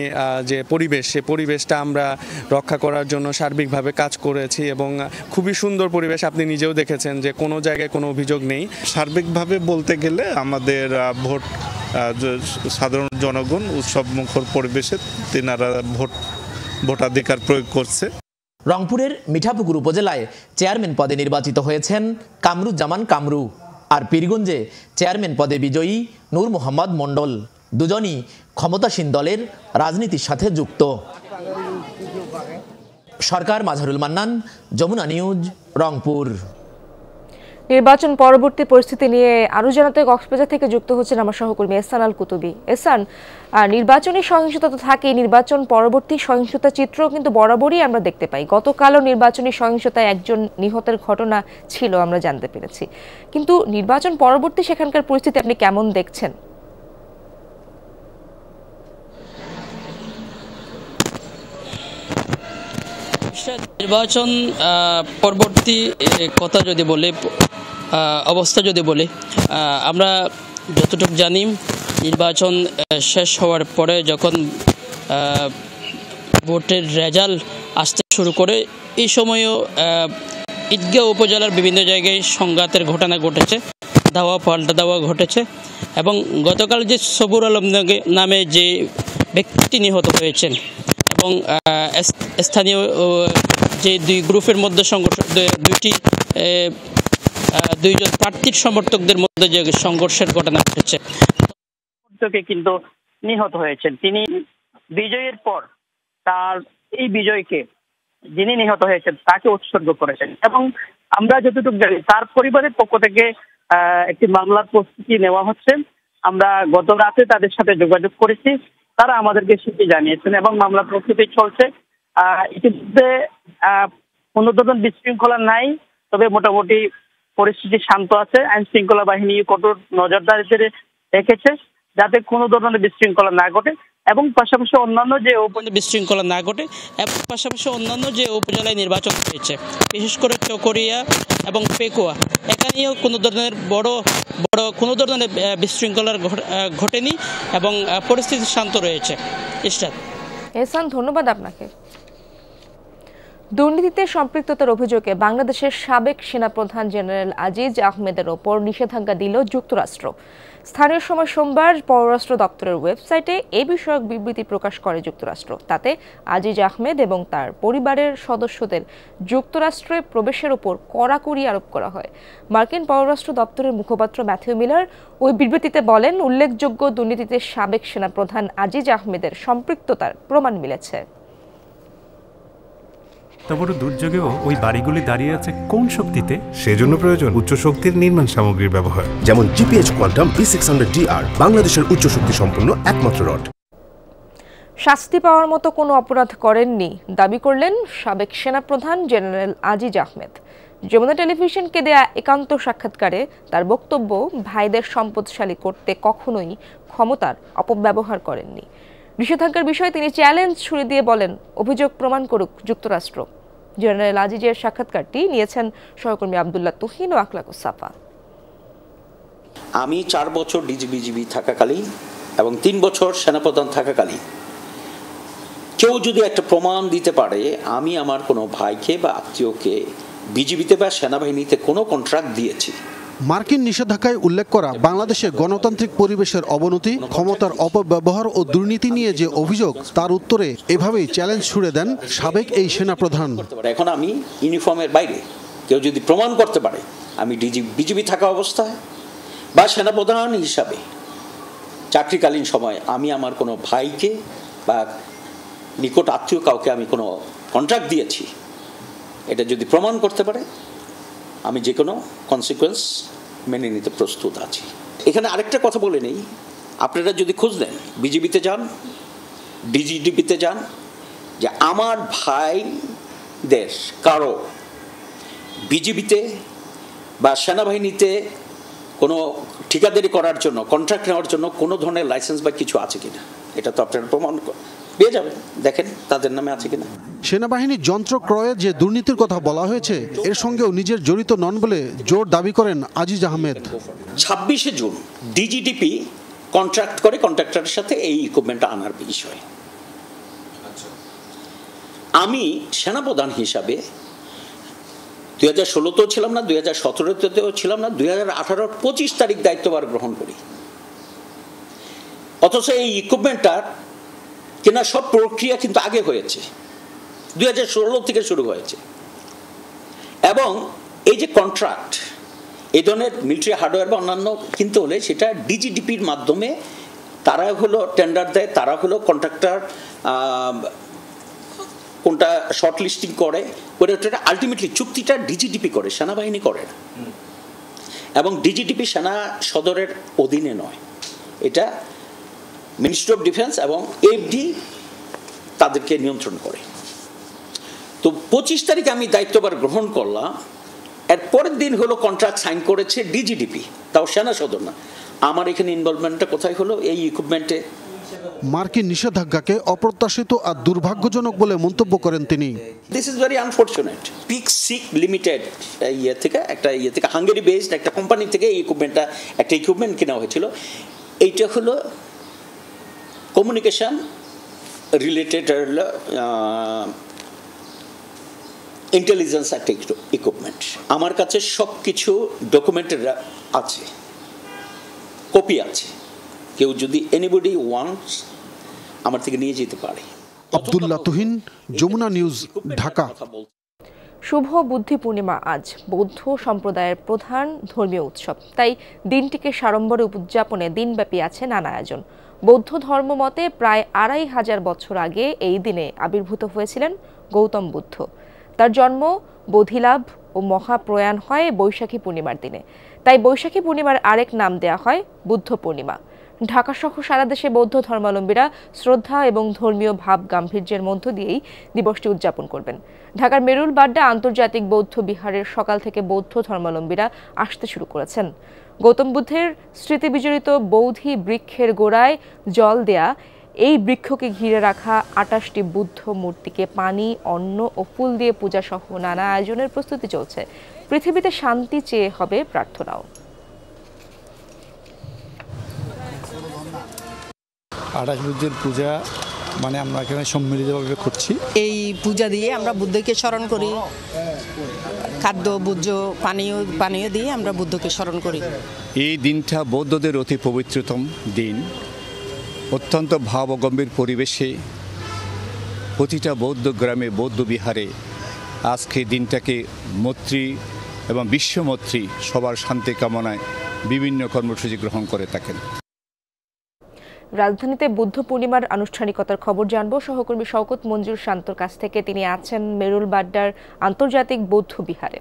যে পরিবেশ সে পরিবেশটা আমরা রক্ষা করার জন্য সার্বিকভাবে কাজ করেছি এবং খুবই সুন্দর পরিবেশ আপনি নিজেও দেখেছেন যে কোনো জায়গায় কোনো অভিযোগ নেই সার্বিকভাবে বলতে গেলে আমাদের ভোট সাধারণ জনগণ উৎসব মুখর পরিবেশে তেনারা ভোট ভোটাধিকার প্রয়োগ করছে রংপুরের মিঠাপুকুর উপজেলায় চেয়ারম্যান পদে নির্বাচিত হয়েছেন কামরুজ্জামান কামরু আর পীরগঞ্জে চেয়ারম্যান পদে বিজয়ী নূর মোহাম্মদ মণ্ডল দুজনই ক্ষমতাসীন দলের রাজনীতির সাথে যুক্ত সরকার মাঝারুল মান্নান যমুনা নিউজ রংপুর নির্বাচন পরবর্তী পরিস্থিতি নিয়ে আরও জানাতে কক্সবাজার থেকে যুক্ত হচ্ছেন আমার সহকর্মী এসান আল কুতুবি এসান নির্বাচনী সহিংসতা তো থাকে নির্বাচন পরবর্তী সহিংসতা চিত্র কিন্তু বরাবরই আমরা দেখতে পাই গতকালও নির্বাচনী সহিংসতায় একজন নিহতের ঘটনা ছিল আমরা জানতে পেরেছি কিন্তু নির্বাচন পরবর্তী সেখানকার পরিস্থিতি আপনি কেমন দেখছেন নির্বাচন পরবর্তী কথা যদি বলে অবস্থা যদি বলে আমরা যতটুকু জানি নির্বাচন শেষ হওয়ার পরে যখন ভোটের রেজাল্ট আসতে শুরু করে এই সময়ও ঈদগাঁও উপজেলার বিভিন্ন জায়গায় সংঘাতের ঘটনা ঘটেছে দাওয়া পাল্টা দাওয়া ঘটেছে এবং গতকাল যে সবুর আলম নামে যে ব্যক্তিটি নিহত হয়েছেন এবং স্থানীয় যে দুই গ্রুপের মধ্যে সংঘর্ষ দুইটি দুইজন প্রার্থীর সমর্থকদের মধ্যে যে সংঘর্ষের ঘটনা ঘটেছে কিন্তু নিহত হয়েছেন তিনি বিজয়ের পর তার এই বিজয়কে যিনি নিহত হয়েছেন তাকে উৎসর্গ করেছেন এবং আমরা যতটুকু জানি তার পরিবারের পক্ষ থেকে একটি মামলার প্রস্তুতি নেওয়া হচ্ছে আমরা গত রাতে তাদের সাথে যোগাযোগ করেছি তারা আমাদেরকে সেটি জানিয়েছেন এবং মামলা প্রস্তুতি চলছে ইতিমধ্যে কোনো বিশৃঙ্খলা নাই তবে মোটামুটি পরিস্থিতি শান্ত আছে আইন শৃঙ্খলা বাহিনী কঠোর নজরদারিতে রেখেছে যাতে কোনো ধরনের বিশৃঙ্খলা না ঘটে এবং পাশাপাশি অন্যান্য যে উপজেলা বিশৃঙ্খলা না ঘটে এবং পাশাপাশি অন্যান্য যে উপজেলায় নির্বাচন হয়েছে বিশেষ করে চকরিয়া এবং পেকুয়া এখানেও কোনো ধরনের বড় বড় কোনো ধরনের বিশৃঙ্খলার ঘটেনি এবং পরিস্থিতি শান্ত রয়েছে ইস্টার এসান ধন্যবাদ আপনাকে দুর্নীতিতে সম্পৃক্ততার অভিযোগে বাংলাদেশের সাবেক সেনাপ্রধান জেনারেল আজিজ আহমেদের ওপর নিষেধাজ্ঞা দিল যুক্তরাষ্ট্র স্থানীয় সময় সোমবার পররাষ্ট্র দপ্তরের ওয়েবসাইটে এ বিষয়ক বিবৃতি প্রকাশ করে যুক্তরাষ্ট্র তাতে আজিজ আহমেদ এবং তার পরিবারের সদস্যদের যুক্তরাষ্ট্রে প্রবেশের ওপর কড়াকড়ি আরোপ করা হয় মার্কিন পররাষ্ট্র দপ্তরের মুখপাত্র ম্যাথিউ মিলার ওই বিবৃতিতে বলেন উল্লেখযোগ্য দুর্নীতিতে সাবেক সেনাপ্রধান আজিজ আহমেদের সম্পৃক্ততার প্রমাণ মিলেছে এত বড় দুর্যোগেও ওই বাড়িগুলি দাঁড়িয়ে আছে কোন শক্তিতে সেজন্য প্রয়োজন উচ্চ শক্তির নির্মাণ সামগ্রীর ব্যবহার যেমন GPS quantum B six hundred DR বাংলাদেশের উচ্চ শক্তি সম্পন্ন একমাত্র রড শাস্তি পাওয়ার মতো কোনো অপরাধ করেননি দাবি করলেন সাবেক সেনাপ্রধান জেনারেল আজিজ আহমেদ যমুনা টেলিভিশনকে দেয়া একান্ত সাক্ষাৎকারে তার বক্তব্য ভাইদের সম্পদশালী করতে কখনোই ক্ষমতার অপব্যবহার করেননি নিষেধাজ্ঞার বিষয়ে তিনি চ্যালেঞ্জ ছুড়ে দিয়ে বলেন অভিযোগ প্রমাণ করুক যুক্তরাষ্ট্র জেনারেল আজিজের সাক্ষাৎকারটি নিয়েছেন সহকর্মী আবদুল্লাহ তুহিন ও সাফা আমি চার বছর ডিজিবিজিবি থাকাকালীন এবং তিন বছর সেনাপ্রধান থাকাকালীন কেউ যদি একটা প্রমাণ দিতে পারে আমি আমার কোনো ভাইকে বা আত্মীয়কে বিজিবিতে বা সেনাবাহিনীতে কোনো কন্ট্রাক্ট দিয়েছি মার্কিন নিষেধাজ্ঞায় উল্লেখ করা বাংলাদেশে গণতান্ত্রিক পরিবেশের অবনতি ক্ষমতার অপব্যবহার ও দুর্নীতি নিয়ে যে অভিযোগ তার উত্তরে এভাবেই চ্যালেঞ্জ ছুড়ে দেন সাবেক এই সেনা প্রধান এখন আমি ইউনিফর্মের বাইরে কেউ যদি প্রমাণ করতে পারে আমি ডিজি বিজিবি থাকা অবস্থায় বা সেনাপ্রধান হিসাবে চাকরিকালীন সময় আমি আমার কোনো ভাইকে বা নিকট আত্মীয় কাউকে আমি কোনো কন্ট্রাক্ট দিয়েছি এটা যদি প্রমাণ করতে পারে আমি যে কোনো কনসিকোয়েন্স মেনে নিতে প্রস্তুত আছি এখানে আরেকটা কথা বলে নেই আপনারা যদি খোঁজ নেন বিজেপিতে যান ডিজিডিপিতে যান যে আমার ভাইদের কারো বিজেপিতে বা সেনাবাহিনীতে কোনো ঠিকাদারি করার জন্য কন্ট্রাক্ট নেওয়ার জন্য কোনো ধরনের লাইসেন্স বা কিছু আছে কিনা এটা তো আপনারা প্রমাণ পেয়ে যাবে দেখেন তাদের নামে আছে কিনা সেনাবাহিনীর যন্ত্র ক্রয়ে যে দুর্নীতির কথা বলা হয়েছে এর সঙ্গেও নিজের জড়িত নন বলে জোর দাবি করেন আজিজ আহমেদ ছাব্বিশে জুন ডিজিডিপি কন্ট্রাক্ট করে কন্ট্রাক্টরের সাথে এই ইকুইপমেন্টটা আনার বিষয় আমি সেনাপ্রধান হিসাবে দুই হাজার ষোলোতেও ছিলাম না দুই হাজার সতেরোতেও ছিলাম না দুই হাজার আঠারো পঁচিশ তারিখ দায়িত্বভার গ্রহণ করি অথচ এই ইকুইপমেন্টটার কেনা সব প্রক্রিয়া কিন্তু আগে হয়েছে দুই থেকে শুরু হয়েছে এবং এই যে কন্ট্রাক্ট এই ধরনের মিলিটারি হার্ডওয়্যার বা অন্যান্য কিনতে হলে সেটা ডিজিডিপির মাধ্যমে তারা হলো টেন্ডার দেয় তারা হলো কন্ট্রাক্টর কোনটা শর্ট লিস্টিং করে করে ওটা আলটিমেটলি চুক্তিটা ডিজিডিপি করে সেনাবাহিনী করে না এবং ডিজিডিপি সেনা সদরের অধীনে নয় এটা মিনিস্ট্রি অফ ডিফেন্স এবং এফডি তাদেরকে নিয়ন্ত্রণ করে তো পঁচিশ তারিখে আমি দায়িত্ববার গ্রহণ করলাম এর পরের দিন হলো কন্ট্রাক্ট সাইন করেছে ডিজিডিপি তাও সেনা সদর না আমার এখানে ইনভলভমেন্টটা কোথায় হলো এই ইকুইপমেন্টে মার্কিন নিষেধাজ্ঞাকে অপ্রত্যাশিত আর দুর্ভাগ্যজনক বলে মন্তব্য করেন তিনি this is very unfortunate pick sick limited ইয়ে থেকে একটা ইয়ে থেকে হাঙ্গেরি বেসড একটা কোম্পানি থেকে এই ইকুইপমেন্টটা একটা ইকুইপমেন্ট কেনা হয়েছিল এইটা হলো communication related uh, ইন্টেলিজেন্স একটা ইকুইপমেন্ট আমার কাছে সব কিছু ডকুমেন্টের আছে কপি আছে কেউ যদি এনিবডি ওয়ান্টস আমার থেকে নিয়ে যেতে পারে আব্দুল্লাহ তুহিন যমুনা নিউজ ঢাকা শুভ বুদ্ধি পূর্ণিমা আজ বৌদ্ধ সম্প্রদায়ের প্রধান ধর্মীয় উৎসব তাই দিনটিকে সাড়ম্বরে উদযাপনে দিনব্যাপী আছে নানা আয়োজন বৌদ্ধ ধর্ম মতে প্রায় আড়াই হাজার বছর আগে এই দিনে আবির্ভূত হয়েছিলেন গৌতম বুদ্ধ তার জন্ম বোধিলাভ ও মহাপ্রয়াণ হয় বৈশাখী পূর্ণিমার দিনে তাই বৈশাখী পূর্ণিমার আরেক নাম দেয়া হয় বুদ্ধ পূর্ণিমা ঢাকাসহ সারা দেশে বৌদ্ধ ধর্মাবলম্বীরা শ্রদ্ধা এবং ধর্মীয় ভাব গাম্ভীর্যের মধ্য দিয়েই দিবসটি উদযাপন করবেন ঢাকার মেরুল বাড্ডা আন্তর্জাতিক বৌদ্ধ বিহারের সকাল থেকে বৌদ্ধ ধর্মাবলম্বীরা আসতে শুরু করেছেন গৌতম বুদ্ধের স্মৃতি বিজড়িত বৌদ্ধি বৃক্ষের গোড়ায় জল দেয়া এই বৃক্ষকে ঘিরে রাখা আটাশটি বুদ্ধ মূর্তিকে পানি অন্ন ও ফুল দিয়ে পূজা সহ নানা আয়োজনের প্রস্তুতি চলছে পৃথিবীতে শান্তি চেয়ে হবে প্রার্থনাও আটাশ বুদ্ধের পূজা মানে আমরা এখানে সম্মিলিতভাবে করছি এই পূজা দিয়ে আমরা বুদ্ধকে স্মরণ করি খাদ্য বুদ্ধ পানীয় পানীয় দিয়ে আমরা বুদ্ধকে স্মরণ করি এই দিনটা বৌদ্ধদের অতি পবিত্রতম দিন অত্যন্ত ভাবগম্ভীর পরিবেশে প্রতিটা বৌদ্ধ গ্রামে বৌদ্ধ বিহারে আজকে দিনটাকে মৈত্রী এবং বিশ্বমৈত্রী সবার শান্তি কামনায় বিভিন্ন কর্মসূচি গ্রহণ করে থাকেন রাজধানীতে বুদ্ধ পূর্ণিমার আনুষ্ঠানিকতার খবর জানব সহকর্মী শওকত মঞ্জুর শান্তর কাছ থেকে তিনি আছেন মেরুল বাড্ডার আন্তর্জাতিক বৌদ্ধ বিহারে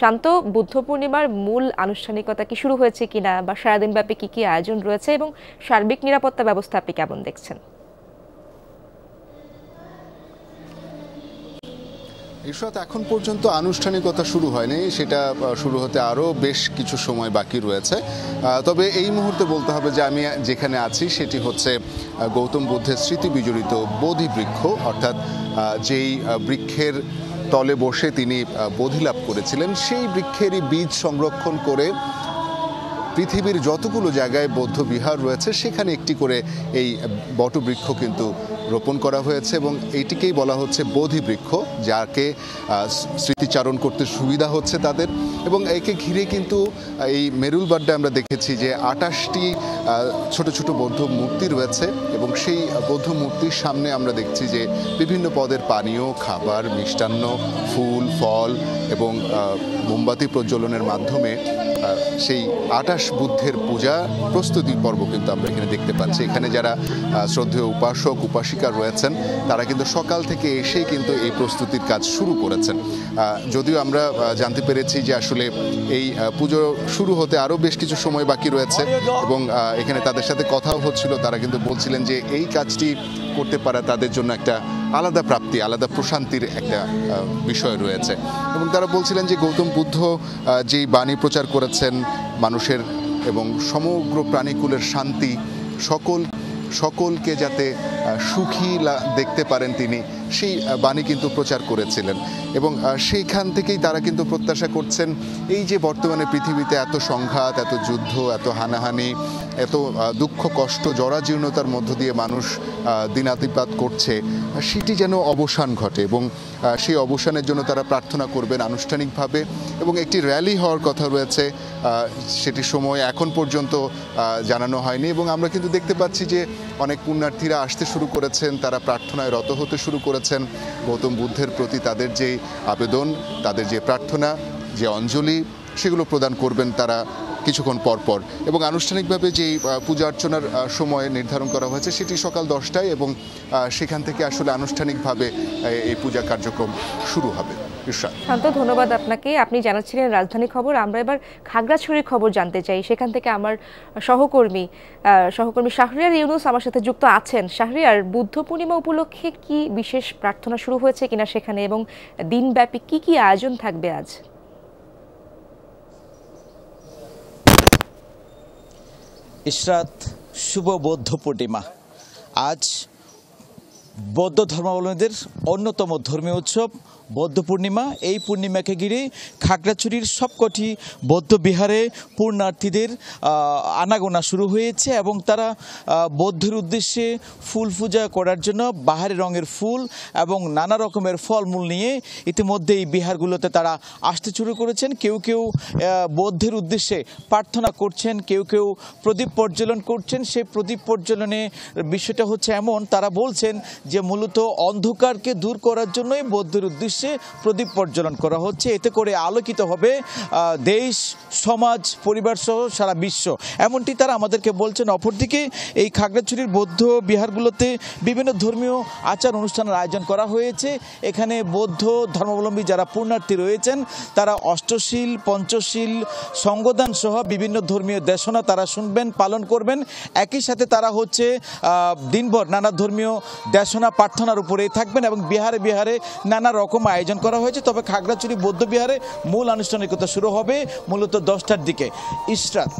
শান্ত বুদ্ধ পূর্ণিমার মূল আনুষ্ঠানিকতা কি শুরু হয়েছে কিনা বা সারাদিনব্যাপী কী কী আয়োজন রয়েছে এবং সার্বিক নিরাপত্তা ব্যবস্থা আপনি কেমন দেখছেন ইশরাত এখন পর্যন্ত আনুষ্ঠানিকতা শুরু হয়নি সেটা শুরু হতে আরও বেশ কিছু সময় বাকি রয়েছে তবে এই মুহূর্তে বলতে হবে যে আমি যেখানে আছি সেটি হচ্ছে গৌতম বুদ্ধের স্মৃতি বিজড়িত বোধি বৃক্ষ অর্থাৎ যেই বৃক্ষের তলে বসে তিনি বোধি লাভ করেছিলেন সেই বৃক্ষেরই বীজ সংরক্ষণ করে পৃথিবীর যতগুলো জায়গায় বৌদ্ধ বিহার রয়েছে সেখানে একটি করে এই বটবৃক্ষ কিন্তু রোপণ করা হয়েছে এবং এইটিকেই বলা হচ্ছে বোধি বৃক্ষ যাকে স্মৃতিচারণ করতে সুবিধা হচ্ছে তাদের এবং একে ঘিরে কিন্তু এই মেরুল বাড্ডা আমরা দেখেছি যে আটাশটি ছোট ছোট বৌদ্ধ মূর্তি রয়েছে এবং সেই বৌদ্ধ মূর্তির সামনে আমরা দেখছি যে বিভিন্ন পদের পানীয় খাবার মিষ্টান্ন ফুল ফল এবং মোমবাতি প্রজ্বলনের মাধ্যমে সেই আটাশ বুদ্ধের পূজা প্রস্তুতি পর্ব কিন্তু আমরা এখানে দেখতে পাচ্ছি এখানে যারা শ্রদ্ধেয় উপাসক উপাসিকা রয়েছেন তারা কিন্তু সকাল থেকে এসেই কিন্তু এই প্রস্তুতির কাজ শুরু করেছেন যদিও আমরা জানতে পেরেছি যে আসলে এই পুজো শুরু হতে আরও বেশ কিছু সময় বাকি রয়েছে এবং এখানে তাদের সাথে কথাও হচ্ছিল তারা কিন্তু বলছিলেন যে এই কাজটি করতে পারা তাদের জন্য একটা আলাদা প্রাপ্তি আলাদা প্রশান্তির একটা বিষয় রয়েছে এবং তারা বলছিলেন যে গৌতম বুদ্ধ যেই বাণী প্রচার করেছেন মানুষের এবং সমগ্র প্রাণীকুলের শান্তি সকল সকলকে যাতে সুখী দেখতে পারেন তিনি সেই বাণী কিন্তু প্রচার করেছিলেন এবং সেইখান থেকেই তারা কিন্তু প্রত্যাশা করছেন এই যে বর্তমানে পৃথিবীতে এত সংঘাত এত যুদ্ধ এত হানাহানি এত দুঃখ কষ্ট জরাজীর্ণতার মধ্য দিয়ে মানুষ দিনাতিপাত করছে সেটি যেন অবসান ঘটে এবং সেই অবসানের জন্য তারা প্রার্থনা করবেন আনুষ্ঠানিকভাবে এবং একটি র্যালি হওয়ার কথা রয়েছে সেটি সময় এখন পর্যন্ত জানানো হয়নি এবং আমরা কিন্তু দেখতে পাচ্ছি যে অনেক পুণ্যার্থীরা আসতে শুরু করেছেন তারা প্রার্থনায় রত হতে শুরু করেছেন গৌতম বুদ্ধের প্রতি তাদের যে আবেদন তাদের যে প্রার্থনা যে অঞ্জলি সেগুলো প্রদান করবেন তারা কিছুক্ষণ পরপর এবং আনুষ্ঠানিকভাবে যেই পূজা অর্চনার সময় নির্ধারণ করা হয়েছে সেটি সকাল দশটায় এবং সেখান থেকে আসলে আনুষ্ঠানিকভাবে এই পূজা কার্যক্রম শুরু হবে শান্ত ধন্যবাদ আপনাকে আপনি জানাচ্ছিলেন রাজধানী খবর আমরা এবার খাগড়াছড়ির খবর জানতে চাই সেখান থেকে আমার সহকর্মী সহকর্মী শাহরিয়ার ইউনুস আমার সাথে যুক্ত আছেন শাহরিয়ার বুদ্ধ পূর্ণিমা উপলক্ষে কি বিশেষ প্রার্থনা শুরু হয়েছে কিনা সেখানে এবং দিনব্যাপী কি কি আয়োজন থাকবে আজ ইশরাত শুভ বৌদ্ধ পূর্ণিমা আজ বৌদ্ধ ধর্মাবলম্বীদের অন্যতম ধর্মীয় উৎসব বৌদ্ধ পূর্ণিমা এই পূর্ণিমাকে ঘিরে খাগড়াছড়ির সবকটি বৌদ্ধ বিহারে পূর্ণার্থীদের আনাগোনা শুরু হয়েছে এবং তারা বৌদ্ধের উদ্দেশ্যে ফুল পূজা করার জন্য বাহারি রঙের ফুল এবং নানা রকমের ফলমূল নিয়ে ইতিমধ্যে এই বিহারগুলোতে তারা আসতে শুরু করেছেন কেউ কেউ বৌদ্ধের উদ্দেশ্যে প্রার্থনা করছেন কেউ কেউ প্রদীপ পর্যলন করছেন সেই প্রদীপ পর্যলনে বিষয়টা হচ্ছে এমন তারা বলছেন যে মূলত অন্ধকারকে দূর করার জন্যই বৌদ্ধের উদ্দেশ্যে উদ্দেশ্যে প্রদীপ প্রজ্বলন করা হচ্ছে এতে করে আলোকিত হবে দেশ সমাজ পরিবার সহ সারা বিশ্ব এমনটি তারা আমাদেরকে বলছেন অপরদিকে এই খাগড়াছড়ির বৌদ্ধ বিহারগুলোতে বিভিন্ন ধর্মীয় আচার অনুষ্ঠানের আয়োজন করা হয়েছে এখানে বৌদ্ধ ধর্মাবলম্বী যারা পুণ্যার্থী রয়েছেন তারা অষ্টশীল পঞ্চশীল সঙ্গদান সহ বিভিন্ন ধর্মীয় দেশনা তারা শুনবেন পালন করবেন একই সাথে তারা হচ্ছে দিনভর নানা ধর্মীয় দেশনা প্রার্থনার উপরেই থাকবেন এবং বিহারে বিহারে নানা রকম কর্মক্রম আয়োজন করা হয়েছে তবে খাগড়াছড়ি বৌদ্ধবিহারে মূল আনুষ্ঠানিকতা শুরু হবে মূলত দশটার দিকে ইশরাত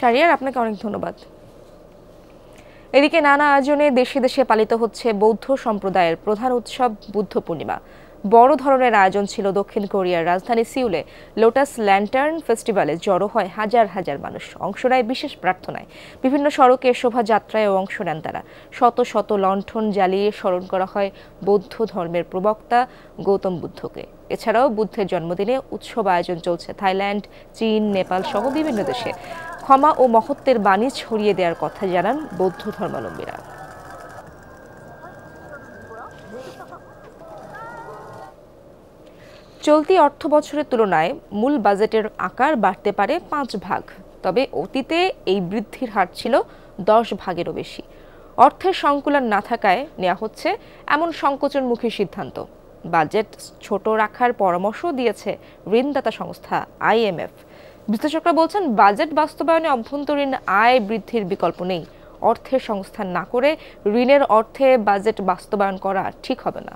সারিয়ার আপনাকে অনেক ধন্যবাদ এদিকে নানা আয়োজনে দেশে দেশে পালিত হচ্ছে বৌদ্ধ সম্প্রদায়ের প্রধান উৎসব বুদ্ধ পূর্ণিমা বড় ধরনের আয়োজন ছিল দক্ষিণ কোরিয়ার রাজধানী সিউলে লোটাস ল্যান্টার্ন ফেস্টিভ্যালে জড়ো হয় হাজার হাজার মানুষ অংশ নেয় বিশেষ প্রার্থনায় বিভিন্ন সড়কে শোভাযাত্রায় অংশ নেন তারা শত শত লণ্ঠন জ্বালিয়ে স্মরণ করা হয় বৌদ্ধ ধর্মের প্রবক্তা গৌতম বুদ্ধকে এছাড়াও বুদ্ধের জন্মদিনে উৎসব আয়োজন চলছে থাইল্যান্ড চীন নেপাল সহ বিভিন্ন দেশে ক্ষমা ও মহত্বের বাণী ছড়িয়ে দেওয়ার কথা জানান বৌদ্ধ ধর্মাবলম্বীরা চলতি অর্থ বছরের তুলনায় মূল বাজেটের আকার বাড়তে পারে পাঁচ ভাগ তবে অতীতে এই বৃদ্ধির হার ছিল দশ ভাগেরও বেশি অর্থের সংকুলন না থাকায় নেওয়া হচ্ছে এমন সংকোচনমুখী সিদ্ধান্ত বাজেট ছোট রাখার পরামর্শ দিয়েছে ঋণদাতা সংস্থা আইএমএফ বিশ্লেষকরা বলছেন বাজেট বাস্তবায়নে অভ্যন্তরীণ আয় বৃদ্ধির বিকল্প নেই অর্থের সংস্থান না করে ঋণের অর্থে বাজেট বাস্তবায়ন করা ঠিক হবে না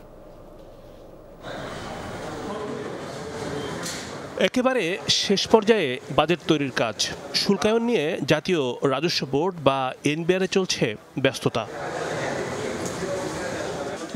একেবারে শেষ পর্যায়ে বাজেট তৈরির কাজ শুল্কায়ন নিয়ে জাতীয় রাজস্ব বোর্ড বা এনবিআরে চলছে ব্যস্ততা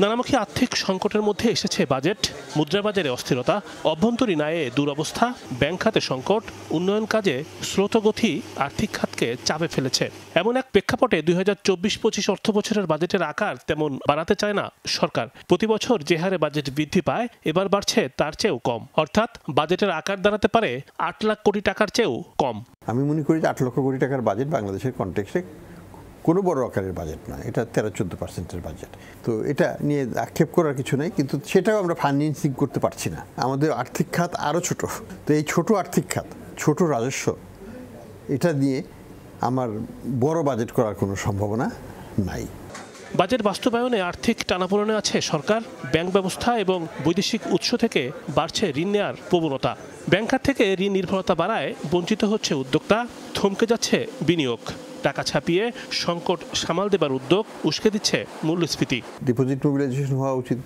নানামুখী আর্থিক সংকটের মধ্যে এসেছে বাজেট মুদ্রাবাজারে অস্থিরতা অভ্যন্তরীণ আয়ে দুরবস্থা ব্যাংক খাতে সংকট উন্নয়ন কাজে স্রোতগতি আর্থিক খাতকে চাপে ফেলেছে এমন এক প্রেক্ষাপটে দুই হাজার চব্বিশ পঁচিশ অর্থ বছরের বাজেটের আকার তেমন বাড়াতে চায় না সরকার প্রতি বছর যে হারে বাজেট বৃদ্ধি পায় এবার বাড়ছে তার চেয়েও কম অর্থাৎ বাজেটের আকার দাঁড়াতে পারে আট লাখ কোটি টাকার চেয়েও কম আমি মনে করি যে আট লক্ষ কোটি টাকার বাজেট বাংলাদেশের কন্টেক্সে কোনো বড় আকারের বাজেট নয় এটা তেরো চোদ্দো পার্সেন্টের বাজেট তো এটা নিয়ে আক্ষেপ করার কিছু নেই কিন্তু সেটাও আমরা ফাইন্যান্সিং করতে পারছি না আমাদের আর্থিক খাত আরও ছোট তো এই ছোট আর্থিক খাত ছোট রাজস্ব এটা নিয়ে আমার বড় বাজেট করার কোনো সম্ভাবনা নাই বাজেট বাস্তবায়নে আর্থিক টানাপোড়নে আছে সরকার ব্যাংক ব্যবস্থা এবং বৈদেশিক উৎস থেকে বাড়ছে ঋণ নেওয়ার প্রবণতা ব্যাংকার থেকে ঋণ নির্ভরতা বাড়ায় বঞ্চিত হচ্ছে উদ্যোক্তা থমকে যাচ্ছে বিনিয়োগ টাকা ছাপিয়ে সংকট সামাল দেবার উদ্যোগ উস্কে দিচ্ছে মূল্যস্ফীতি ডিপোজিট মোবিলাইজেশন হওয়া উচিত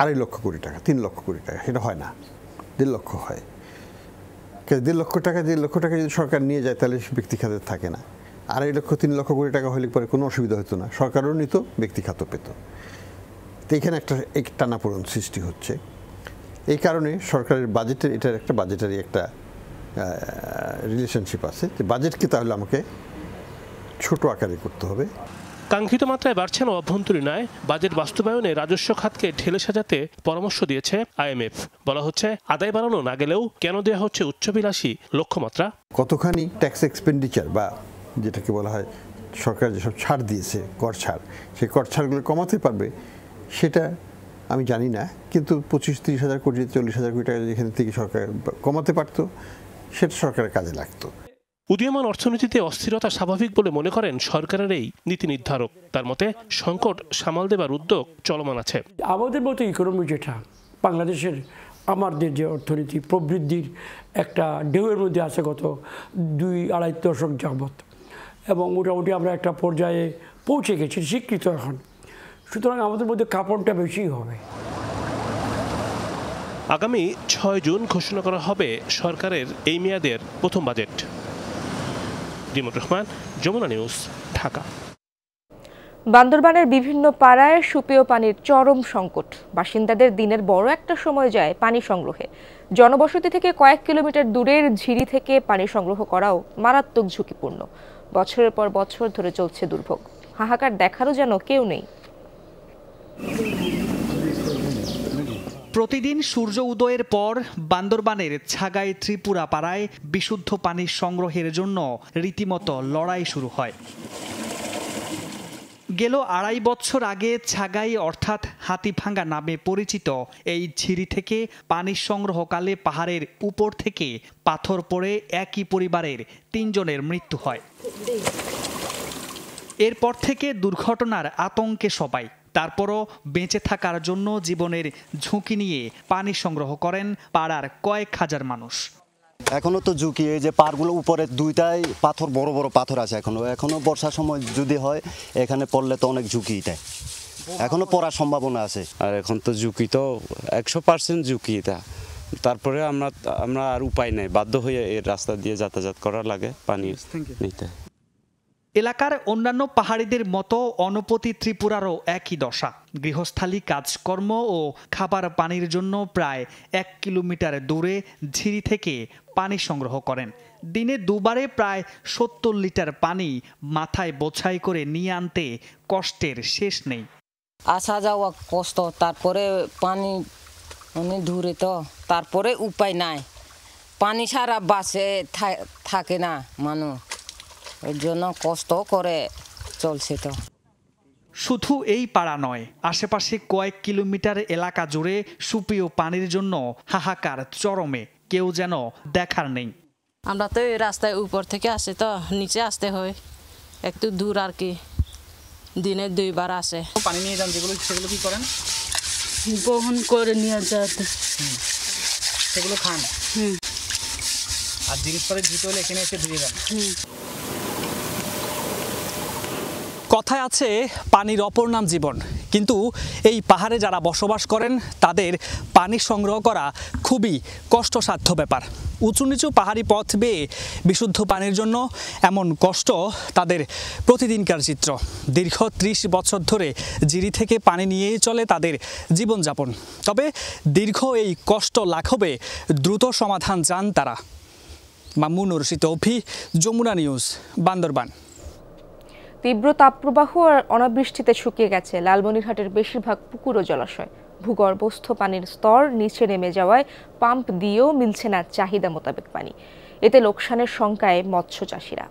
আড়াই লক্ষ কোটি টাকা তিন লক্ষ কোটি টাকা সেটা হয় না দেড় লক্ষ হয় দেড় লক্ষ টাকা দেড় লক্ষ টাকা যদি সরকার নিয়ে যায় তাহলে ব্যক্তি খাতে থাকে না আড়াই লক্ষ তিন লক্ষ কোটি টাকা হলে পরে কোনো অসুবিধা হতো না সরকারও নিত ব্যক্তি খাত পেত তো এখানে একটা এক টানাপোড়ন সৃষ্টি হচ্ছে এই কারণে সরকারের বাজেটের এটার একটা বাজেটারি একটা রিলেশনশিপ আছে যে বাজেটকে তাহলে আমাকে ছোট আকারে করতে হবে কাঙ্ক্ষিত মাত্রায় বাড়ছে না অভ্যন্তরীণ আয় বাজেট বাস্তবায়নে রাজস্ব খাতকে ঢেলে সাজাতে পরামর্শ দিয়েছে আইএমএফ বলা হচ্ছে আদায় বাড়ানো না গেলেও কেন দেওয়া হচ্ছে উচ্চবিলাসী লক্ষ্যমাত্রা কতখানি ট্যাক্স এক্সপেন্ডিচার বা যেটাকে বলা হয় সরকার যেসব ছাড় দিয়েছে কর ছাড় সেই কর ছাড়গুলো কমাতে পারবে সেটা আমি জানি না কিন্তু পঁচিশ তিরিশ হাজার কোটি চল্লিশ হাজার কোটি টাকা যেখান থেকে সরকার কমাতে পারতো সেটা সরকারের কাজে লাগতো উদীয়মান অর্থনীতিতে অস্থিরতা স্বাভাবিক বলে মনে করেন সরকারের এই নীতি নির্ধারক তার মতে সংকট সামাল দেবার উদ্যোগ চলমান আছে আমাদের মতো ইকোনমি যেটা বাংলাদেশের আমাদের যে অর্থনীতি প্রবৃদ্ধির একটা ঢেউয়ের মধ্যে আছে গত দুই আড়াই দশক যাবৎ এবং মোটামুটি আমরা একটা পর্যায়ে পৌঁছে গেছি স্বীকৃত এখন সুতরাং আমাদের মধ্যে কাপড়টা বেশি হবে আগামী ছয় জুন ঘোষণা করা হবে সরকারের এই মেয়াদের প্রথম বাজেট রিমন রহমান যমুনা নিউজ ঢাকা বান্দরবানের বিভিন্ন পাড়ায় সুপেয় পানির চরম সংকট বাসিন্দাদের দিনের বড় একটা সময় যায় পানি সংগ্রহে জনবসতি থেকে কয়েক কিলোমিটার দূরের ঝিরি থেকে পানি সংগ্রহ করাও মারাত্মক ঝুঁকিপূর্ণ বছরের পর বছর ধরে চলছে দুর্ভোগ হাহাকার দেখারও যেন কেউ নেই প্রতিদিন সূর্য উদয়ের পর বান্দরবানের ছাগাই ত্রিপুরা পাড়ায় বিশুদ্ধ পানির সংগ্রহের জন্য রীতিমতো লড়াই শুরু হয় গেল আড়াই বছর আগে ছাগাই অর্থাৎ হাতিভাঙ্গা নামে পরিচিত এই ঝিরি থেকে পানি সংগ্রহকালে পাহাড়ের উপর থেকে পাথর পড়ে একই পরিবারের তিনজনের মৃত্যু হয় এরপর থেকে দুর্ঘটনার আতঙ্কে সবাই তারপরও বেঁচে থাকার জন্য জীবনের ঝুঁকি নিয়ে পানি সংগ্রহ করেন পাড়ার কয়েক হাজার মানুষ এখনো তো ঝুঁকি এই যে পাড়গুলো উপরে দুইটাই পাথর বড় বড় পাথর আছে এখনো এখনো বর্ষার সময় যদি হয় এখানে পড়লে তো অনেক ঝুঁকি দেয় এখনো পড়ার সম্ভাবনা আছে আর এখন তো ঝুঁকি তো একশো পার্সেন্ট ঝুঁকি এটা তারপরে আমরা আমরা আর উপায় নেই বাধ্য হয়ে এর রাস্তা দিয়ে যাতায়াত করার লাগে পানি নিতে এলাকার অন্যান্য পাহাড়িদের মতো অনুপতি ত্রিপুরারও একই দশা গৃহস্থালী কাজকর্ম ও খাবার পানির জন্য প্রায় এক কিলোমিটার দূরে ঝিরি থেকে পানি সংগ্রহ করেন দিনে দুবারে প্রায় সত্তর লিটার পানি মাথায় বোছাই করে নিয়ে আনতে কষ্টের শেষ নেই আসা যাওয়া কষ্ট তারপরে পানি অনেক দূরে তো তারপরে উপায় নাই পানি সারা বাসে থাকে না মানুষ এর জন্য কষ্ট করে চলছে তো শুধু এই পাড়া নয় আশেপাশে কয়েক কিলোমিটার এলাকা জুড়ে সুপেয় পানির জন্য হাহাকার চরমে কেউ যেন দেখার নেই আমরা তো এই রাস্তায় উপর থেকে আসে তো নিচে আসতে হয় একটু দূর আর কি দিনে দুইবার আসে পানি নিয়ে যান যেগুলো সেগুলো কি করেন গ্রহণ করে নিয়ে যান সেগুলো খান আর জিনিসপত্র ধুতে হলে এখানে এসে ধুয়ে যান কথায় আছে পানির অপর নাম জীবন কিন্তু এই পাহাড়ে যারা বসবাস করেন তাদের পানি সংগ্রহ করা খুবই কষ্টসাধ্য ব্যাপার উঁচু নিচু পাহাড়ি পথ বেয়ে বিশুদ্ধ পানির জন্য এমন কষ্ট তাদের প্রতিদিনকার চিত্র দীর্ঘ ত্রিশ বছর ধরে জিরি থেকে পানি নিয়েই চলে তাদের জীবনযাপন তবে দীর্ঘ এই কষ্ট লাঘবে দ্রুত সমাধান চান তারা মামুন রশিদ অভি যমুনা নিউজ বান্দরবান তীব্র তাপপ্রবাহ আর অনাবৃষ্টিতে শুকিয়ে গেছে লালমনিরহাটের বেশিরভাগ পুকুর ও জলাশয় ভূগর্ভস্থ পানির স্তর নিচে নেমে যাওয়ায় পাম্প দিয়েও মিলছে না চাহিদা মোতাবেক পানি এতে লোকসানের শঙ্কায় মৎস্য চাষিরা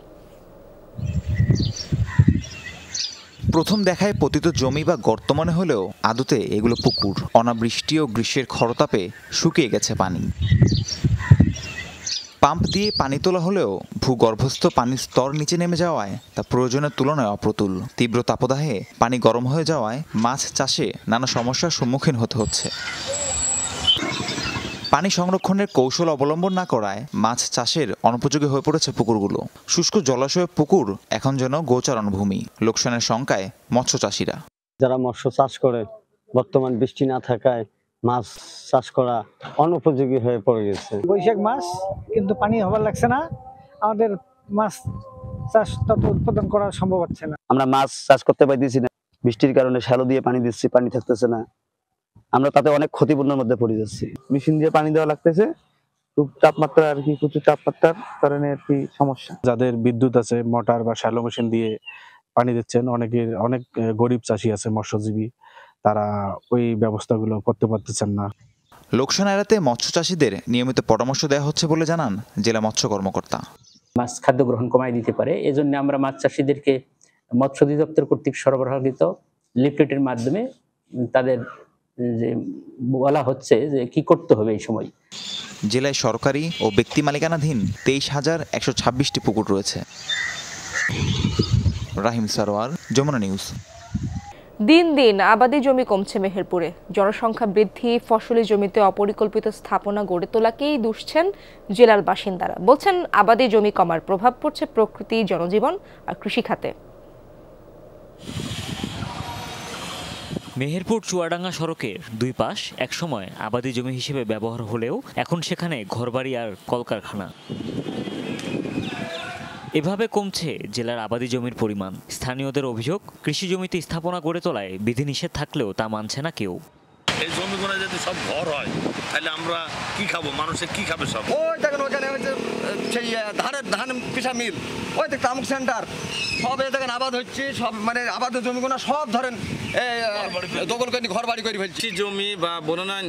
প্রথম দেখায় পতিত জমি বা গর্ত মনে হলেও আদতে এগুলো পুকুর অনাবৃষ্টি ও গ্রীষ্মের খরতাপে শুকিয়ে গেছে পানি পাম্প দিয়ে পানি তোলা হলেও ভূগর্ভস্থ পানির স্তর নিচে নেমে যাওয়ায় তা প্রয়োজনের তুলনায় অপ্রতুল তীব্র তাপদাহে পানি গরম হয়ে যাওয়ায় মাছ চাষে নানা সমস্যার সম্মুখীন হতে হচ্ছে পানি সংরক্ষণের কৌশল অবলম্বন না করায় মাছ চাষের অনুপযোগী হয়ে পড়েছে পুকুরগুলো শুষ্ক জলাশয়ের পুকুর এখন যেন গোচারণ ভূমি লোকসানের শঙ্কায় মৎস্য চাষিরা যারা মৎস্য চাষ করে বর্তমান বৃষ্টি না থাকায় মাছ চাষ করা অনুপযোগী হয়ে পড়ে গেছে বৈশাখ মাস কিন্তু পানি হবার লাগছে না আমাদের মাছ চাষ তত উৎপাদন করা সম্ভব হচ্ছে না আমরা মাছ চাষ করতে পারতেছি না বৃষ্টির কারণে শ্যালো দিয়ে পানি দিচ্ছি পানি থাকতেছে না আমরা তাতে অনেক ক্ষতিপূর্ণের মধ্যে পড়ে যাচ্ছি মেশিন দিয়ে পানি দেওয়া লাগতেছে খুব তাপমাত্রা আর কি প্রচুর তাপমাত্রার কারণে আর কি সমস্যা যাদের বিদ্যুৎ আছে মোটর বা শ্যালো মেশিন দিয়ে পানি দিচ্ছেন অনেকের অনেক গরিব চাষি আছে মৎস্যজীবী তারা ওই ব্যবস্থাগুলো করতে পারতেছেন না লোকসান এড়াতে মৎস্য চাষিদের নিয়মিত পরামর্শ দেওয়া হচ্ছে বলে জানান জেলা মৎস্য কর্মকর্তা মাছ খাদ্য গ্রহণ কমাই দিতে পারে এজন্য আমরা মাছ চাষিদেরকে মৎস্য অধিদপ্তর কর্তৃক সরবরাহকৃত লিফলেটের মাধ্যমে তাদের যে বলা হচ্ছে যে কি করতে হবে এই সময় জেলায় সরকারি ও ব্যক্তি মালিকানাধীন তেইশ হাজার একশো ছাব্বিশটি পুকুর রয়েছে রাহিম সারোয়ার যমুনা নিউজ দিন দিন আবাদি জমি কমছে মেহেরপুরে জনসংখ্যা বৃদ্ধি ফসলি জমিতে অপরিকল্পিত স্থাপনা গড়ে তোলাকেই দুষছেন জেলার বাসিন্দারা বলছেন আবাদি জমি কমার প্রভাব পড়ছে প্রকৃতি জনজীবন আর কৃষিখাতে মেহেরপুর চুয়াডাঙ্গা সড়কের দুই পাশ একসময় আবাদি জমি হিসেবে ব্যবহার হলেও এখন সেখানে ঘরবাড়ি আর কলকারখানা এভাবে কমছে জেলার আবাদি জমির পরিমাণ স্থানীয়দের অভিযোগ কৃষি জমিতে স্থাপনা গড়ে তোলায় বিধিনিষেধ থাকলেও তা মানছে না কেউ এই জমিগুলো যদি সব ঘর হয় তাহলে আমরা কি খাবো মানুষে কি খাবে সব ওই দেখেন ওখানে ওই যে সেই ধানের ধান পিসা মিল ওই দেখতে আমুক সেন্টার সব এ দেখেন আবাদ হচ্ছে সব মানে আবাদের জমিগুলো সব ধরেন দখল করে ঘর বাড়ি করে ফেলছি জমি বা বনোনয়ন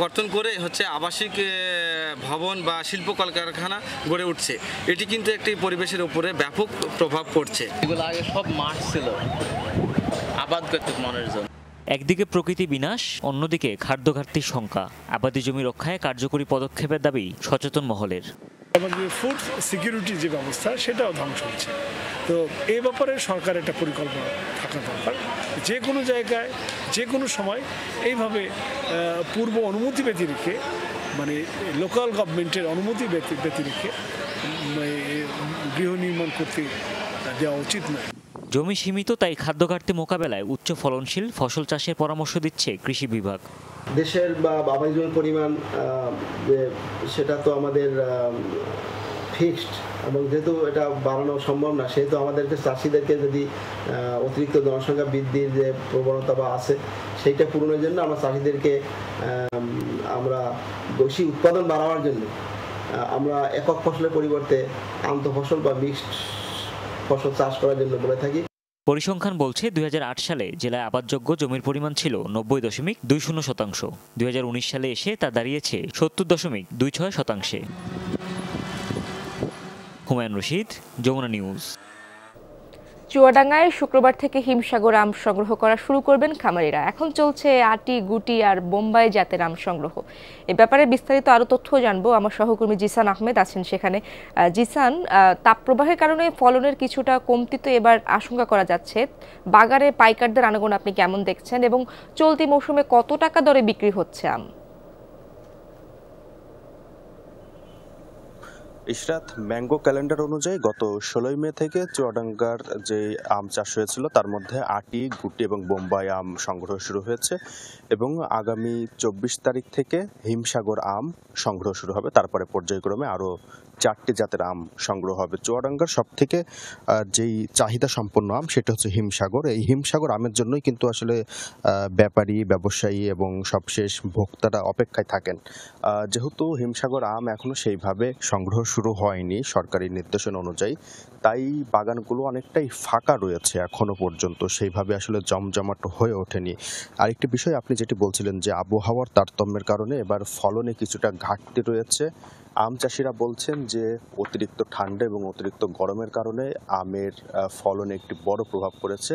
কর্তন করে হচ্ছে আবাসিক ভবন বা শিল্প কলকারখানা গড়ে উঠছে এটি কিন্তু একটি পরিবেশের উপরে ব্যাপক প্রভাব পড়ছে এগুলো আগে সব মাঠ ছিল আবাদ করতে মানুষজন একদিকে প্রকৃতি বিনাশ অন্যদিকে খাদ্য ঘাটতির শঙ্কা আবাদি জমি রক্ষায় কার্যকরী পদক্ষেপের দাবি সচেতন মহলের আমাদের ফুড সিকিউরিটি যে ব্যবস্থা সেটাও ধ্বংস হচ্ছে তো এই ব্যাপারে সরকার একটা পরিকল্পনা থাকা দরকার যে কোনো জায়গায় যে কোনো সময় এইভাবে পূর্ব অনুমতি ব্যতি রেখে মানে লোকাল গভর্নমেন্টের অনুমতি ব্যতি রেখে মানে, গৃহ নির্মাণ করতে দেওয়া উচিত নয় জমি সীমিত তাই খাদ্য ঘাটতি মোকাবেলায় উচ্চ ফলনশীল ফসল চাষের পরামর্শ দিচ্ছে কৃষি বিভাগ দেশের বা বাবাই জমির পরিমাণ সেটা তো আমাদের ফিক্সড এবং যেহেতু এটা বাড়ানো সম্ভব না সেহেতু আমাদেরকে চাষিদেরকে যদি অতিরিক্ত জনসংখ্যা বৃদ্ধির যে প্রবণতা বা আছে সেইটা পূরণের জন্য আমরা চাষিদেরকে আমরা বেশি উৎপাদন বাড়ানোর জন্য আমরা একক ফসলের পরিবর্তে আন্ত ফসল বা মিক্সড ফসল চাষ করার জন্য বলে থাকি পরিসংখ্যান বলছে দুই সালে জেলায় আবাদযোগ্য জমির পরিমাণ ছিল নব্বই দশমিক দুই শূন্য শতাংশ দুই সালে এসে তা দাঁড়িয়েছে সত্তর দশমিক দুই ছয় শতাংশে হুমায়ুন রশিদ যমুনা নিউজ চুয়াডাঙ্গায় শুক্রবার থেকে হিমসাগর আম সংগ্রহ করা শুরু করবেন খামারিরা এখন চলছে আটি গুটি আর বোম্বাই জাতের আম সংগ্রহ এ ব্যাপারে বিস্তারিত আরও তথ্য জানবো আমার সহকর্মী জিসান আহমেদ আছেন সেখানে জিসান তাপপ্রবাহের কারণে ফলনের কিছুটা কমতি তো এবার আশঙ্কা করা যাচ্ছে বাগারে পাইকারদের আনাগোনা আপনি কেমন দেখছেন এবং চলতি মৌসুমে কত টাকা দরে বিক্রি হচ্ছে আম ইশরাত ম্যাঙ্গো ক্যালেন্ডার অনুযায়ী গত ষোলোই মে থেকে চুয়াডাঙ্গার যে আম চাষ হয়েছিল তার মধ্যে আটি গুটি এবং বোম্বাই আম সংগ্রহ শুরু হয়েছে এবং আগামী চব্বিশ তারিখ থেকে হিমসাগর আম সংগ্রহ শুরু হবে তারপরে পর্যায়ক্রমে আরও চারটি জাতের আম সংগ্রহ হবে চুয়াডাঙ্গার সব থেকে যেই চাহিদা সম্পন্ন আম সেটা হচ্ছে হিমসাগর এই হিমসাগর আমের জন্যই কিন্তু আসলে ব্যাপারী ব্যবসায়ী এবং সবশেষ ভোক্তারা অপেক্ষায় থাকেন যেহেতু হিমসাগর আম এখনও সেইভাবে সংগ্রহ শুরু হয়নি সরকারি নির্দেশনা অনুযায়ী তাই বাগানগুলো অনেকটাই ফাঁকা রয়েছে এখনও পর্যন্ত সেইভাবে আসলে জমজমাট হয়ে ওঠেনি আরেকটি বিষয় আপনি যেটি বলছিলেন যে আবহাওয়ার তারতম্যের কারণে এবার ফলনে কিছুটা ঘাটতি রয়েছে আম চাষিরা বলছেন যে অতিরিক্ত ঠান্ডা এবং অতিরিক্ত গরমের কারণে আমের ফলনে একটি বড় প্রভাব পড়েছে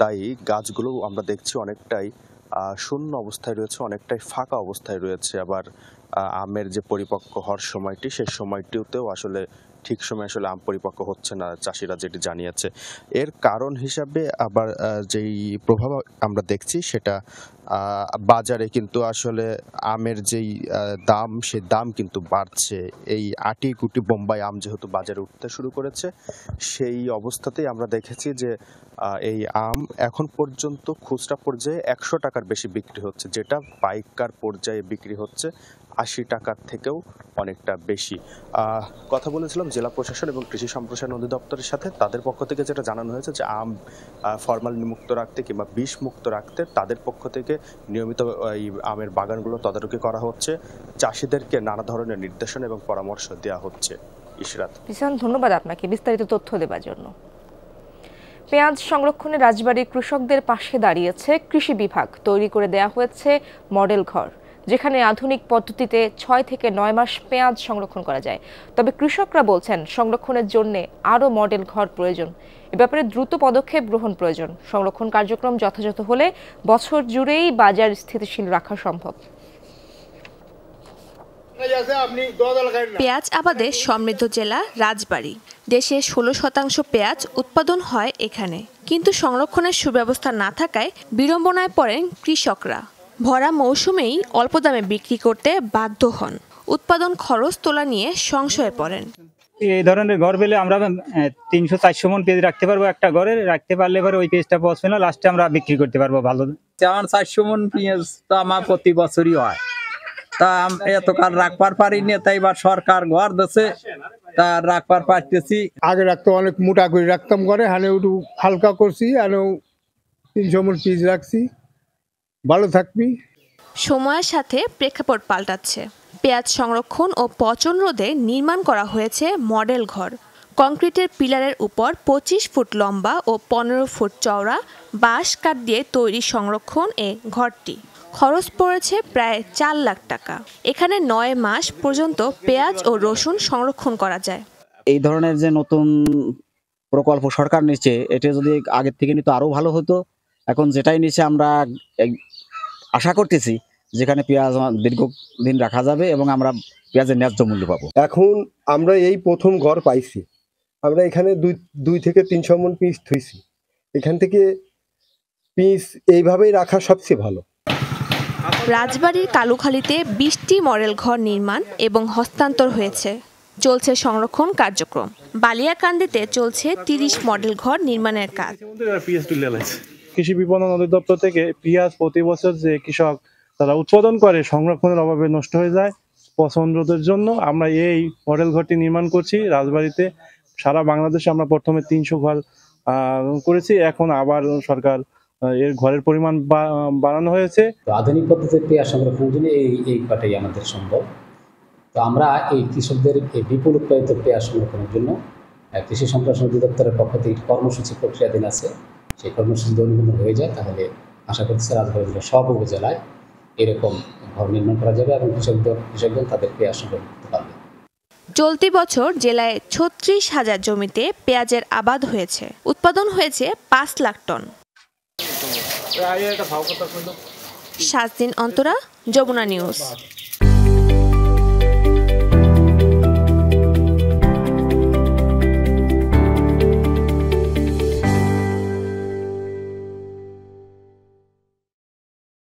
তাই গাছগুলো আমরা দেখছি অনেকটাই শূন্য অবস্থায় রয়েছে অনেকটাই ফাঁকা অবস্থায় রয়েছে আবার আমের যে পরিপক্ক হওয়ার সময়টি সেই সময়টিতেও আসলে ঠিক সময় আসলে আম পরিপক্ক হচ্ছে না চাষিরা যেটি জানিয়েছে এর কারণ হিসাবে আবার যেই প্রভাব আমরা দেখছি সেটা বাজারে কিন্তু আসলে আমের যেই দাম সে দাম কিন্তু বাড়ছে এই আটি কুটি বোম্বাই আম যেহেতু বাজারে উঠতে শুরু করেছে সেই অবস্থাতেই আমরা দেখেছি যে এই আম এখন পর্যন্ত খুচরা পর্যায়ে একশো টাকার বেশি বিক্রি হচ্ছে যেটা পাইকার পর্যায়ে বিক্রি হচ্ছে আশি টাকার থেকেও অনেকটা বেশি কথা বলেছিলাম জেলা প্রশাসন এবং কৃষি সম্প্রসারণ অধিদপ্তরের সাথে তাদের পক্ষ থেকে যেটা জানানো হয়েছে যে আম ফরমাল মুক্ত রাখতে কিংবা বিষ মুক্ত রাখতে তাদের পক্ষ থেকে নিয়মিত এই আমের বাগানগুলো তদারকি করা হচ্ছে চাষিদেরকে নানা ধরনের নির্দেশন এবং পরামর্শ দেওয়া হচ্ছে ইশরাত ভীষণ ধন্যবাদ আপনাকে বিস্তারিত তথ্য দেওয়ার জন্য পেঁয়াজ সংরক্ষণে রাজবাড়ির কৃষকদের পাশে দাঁড়িয়েছে কৃষি বিভাগ তৈরি করে দেয়া হয়েছে মডেল ঘর যেখানে আধুনিক পদ্ধতিতে ছয় থেকে নয় মাস পেঁয়াজ সংরক্ষণ করা যায় তবে কৃষকরা বলছেন সংরক্ষণের জন্য আরও মডেল ঘর প্রয়োজন এ ব্যাপারে দ্রুত পদক্ষেপ গ্রহণ প্রয়োজন সংরক্ষণ কার্যক্রম যথাযথ হলে বছর জুড়েই বাজার স্থিতিশীল রাখা সম্ভব পেঁয়াজ আবাদে সমৃদ্ধ জেলা রাজবাড়ী দেশে ষোলো শতাংশ পেঁয়াজ উৎপাদন হয় এখানে কিন্তু সংরক্ষণের সুব্যবস্থা না থাকায় বিড়ম্বনায় পড়েন কৃষকরা ভরা মৌসুমেই অল্প দামে বিক্রি করতে বাধ্য হন উৎপাদন খরচ তোলা নিয়ে সংশয়ে পড়েন এই ধরনের ঘর পেলে আমরা তিনশো চারশো মন পেজ রাখতে পারবো একটা ঘরে রাখতে পারলে পরে ওই পেজটা পছন্দ লাস্টে আমরা বিক্রি করতে পারবো ভালো যেমন চারশো মন পেঁয়াজ তো আমার প্রতি বছরই হয় তা এত কাল রাখবার পারিনি তাই বা সরকার ঘর দিচ্ছে তা রাখবার পারতেছি আগে রাখতে অনেক মোটা করে রাখতাম ঘরে হানে একটু হালকা করছি আর তিনশো মন পিস রাখছি ভালো থাকবি সময়ের সাথে প্রেক্ষাপট পাল্টাচ্ছে পেঁয়াজ সংরক্ষণ ও পচন রোধে নির্মাণ করা হয়েছে মডেল ঘর কংক্রিটের পিলারের উপর ২৫ ফুট লম্বা ও পনেরো ফুট চওড়া বাঁশ কাঠ দিয়ে তৈরি সংরক্ষণ এ ঘরটি খরচ পড়েছে প্রায় চার লাখ টাকা এখানে নয় মাস পর্যন্ত পেঁয়াজ ও রসুন সংরক্ষণ করা যায় এই ধরনের যে নতুন প্রকল্প সরকার নিচ্ছে এটা যদি আগের থেকে নিতে আরও ভালো হতো এখন যেটাই নিচ্ছে আমরা আশা করতেছি যেখানে পেঁয়াজ দীর্ঘদিন রাখা যাবে এবং আমরা পেঁয়াজের ন্যায্য মূল্য পাবো এখন আমরা এই প্রথম ঘর পাইছি আমরা এখানে দুই দুই থেকে তিনশো মন পিস থুইছি এখান থেকে পিস এইভাবেই রাখা সবচেয়ে ভালো রাজবাড়ির কালুখালীতে বিশটি মডেল ঘর নির্মাণ এবং হস্তান্তর হয়েছে চলছে সংরক্ষণ কার্যক্রম বালিয়াকান্দিতে চলছে তিরিশ মডেল ঘর নির্মাণের কাজ কৃষি বিপণন অধিদপ্তর থেকে পেঁয়াজ প্রতি বছর যে কৃষক তারা উৎপাদন করে সংরক্ষণের অভাবে নষ্ট হয়ে যায় পছন্দ রোধের জন্য আমরা এই মডেল ঘরটি নির্মাণ করছি রাজবাড়িতে সারা বাংলাদেশে আমরা প্রথমে তিনশো ঘর করেছি এখন আবার সরকার এর ঘরের পরিমাণ বাড়ানো হয়েছে আধুনিক পদ্ধতিতে পেঁয়াজ সংরক্ষণের জন্য এই এই পাটাই আমাদের সম্ভব তো আমরা এই কৃষকদের এই বিপুল উৎপাদিত পেঁয়াজ সংরক্ষণের জন্য কৃষি সম্প্রসারণ অধিদপ্তরের পক্ষ থেকে কর্মসূচি প্রক্রিয়াধীন আছে সেই কর্মসূচিতে অনুমোদন হয়ে যায় তাহলে আশা করছি রাজবাড়ী জেলা সব উপজেলায় এরকম ঘর নির্মাণ করা যাবে এবং কৃষকদের কৃষকগণ তাদের ক্রিয়া সংগ্রহ করতে পারবে চলতি বছর জেলায় ছত্রিশ হাজার জমিতে পেঁয়াজের আবাদ হয়েছে উৎপাদন হয়েছে পাঁচ লাখ টন সাত দিন অন্তরা যমুনা নিউজ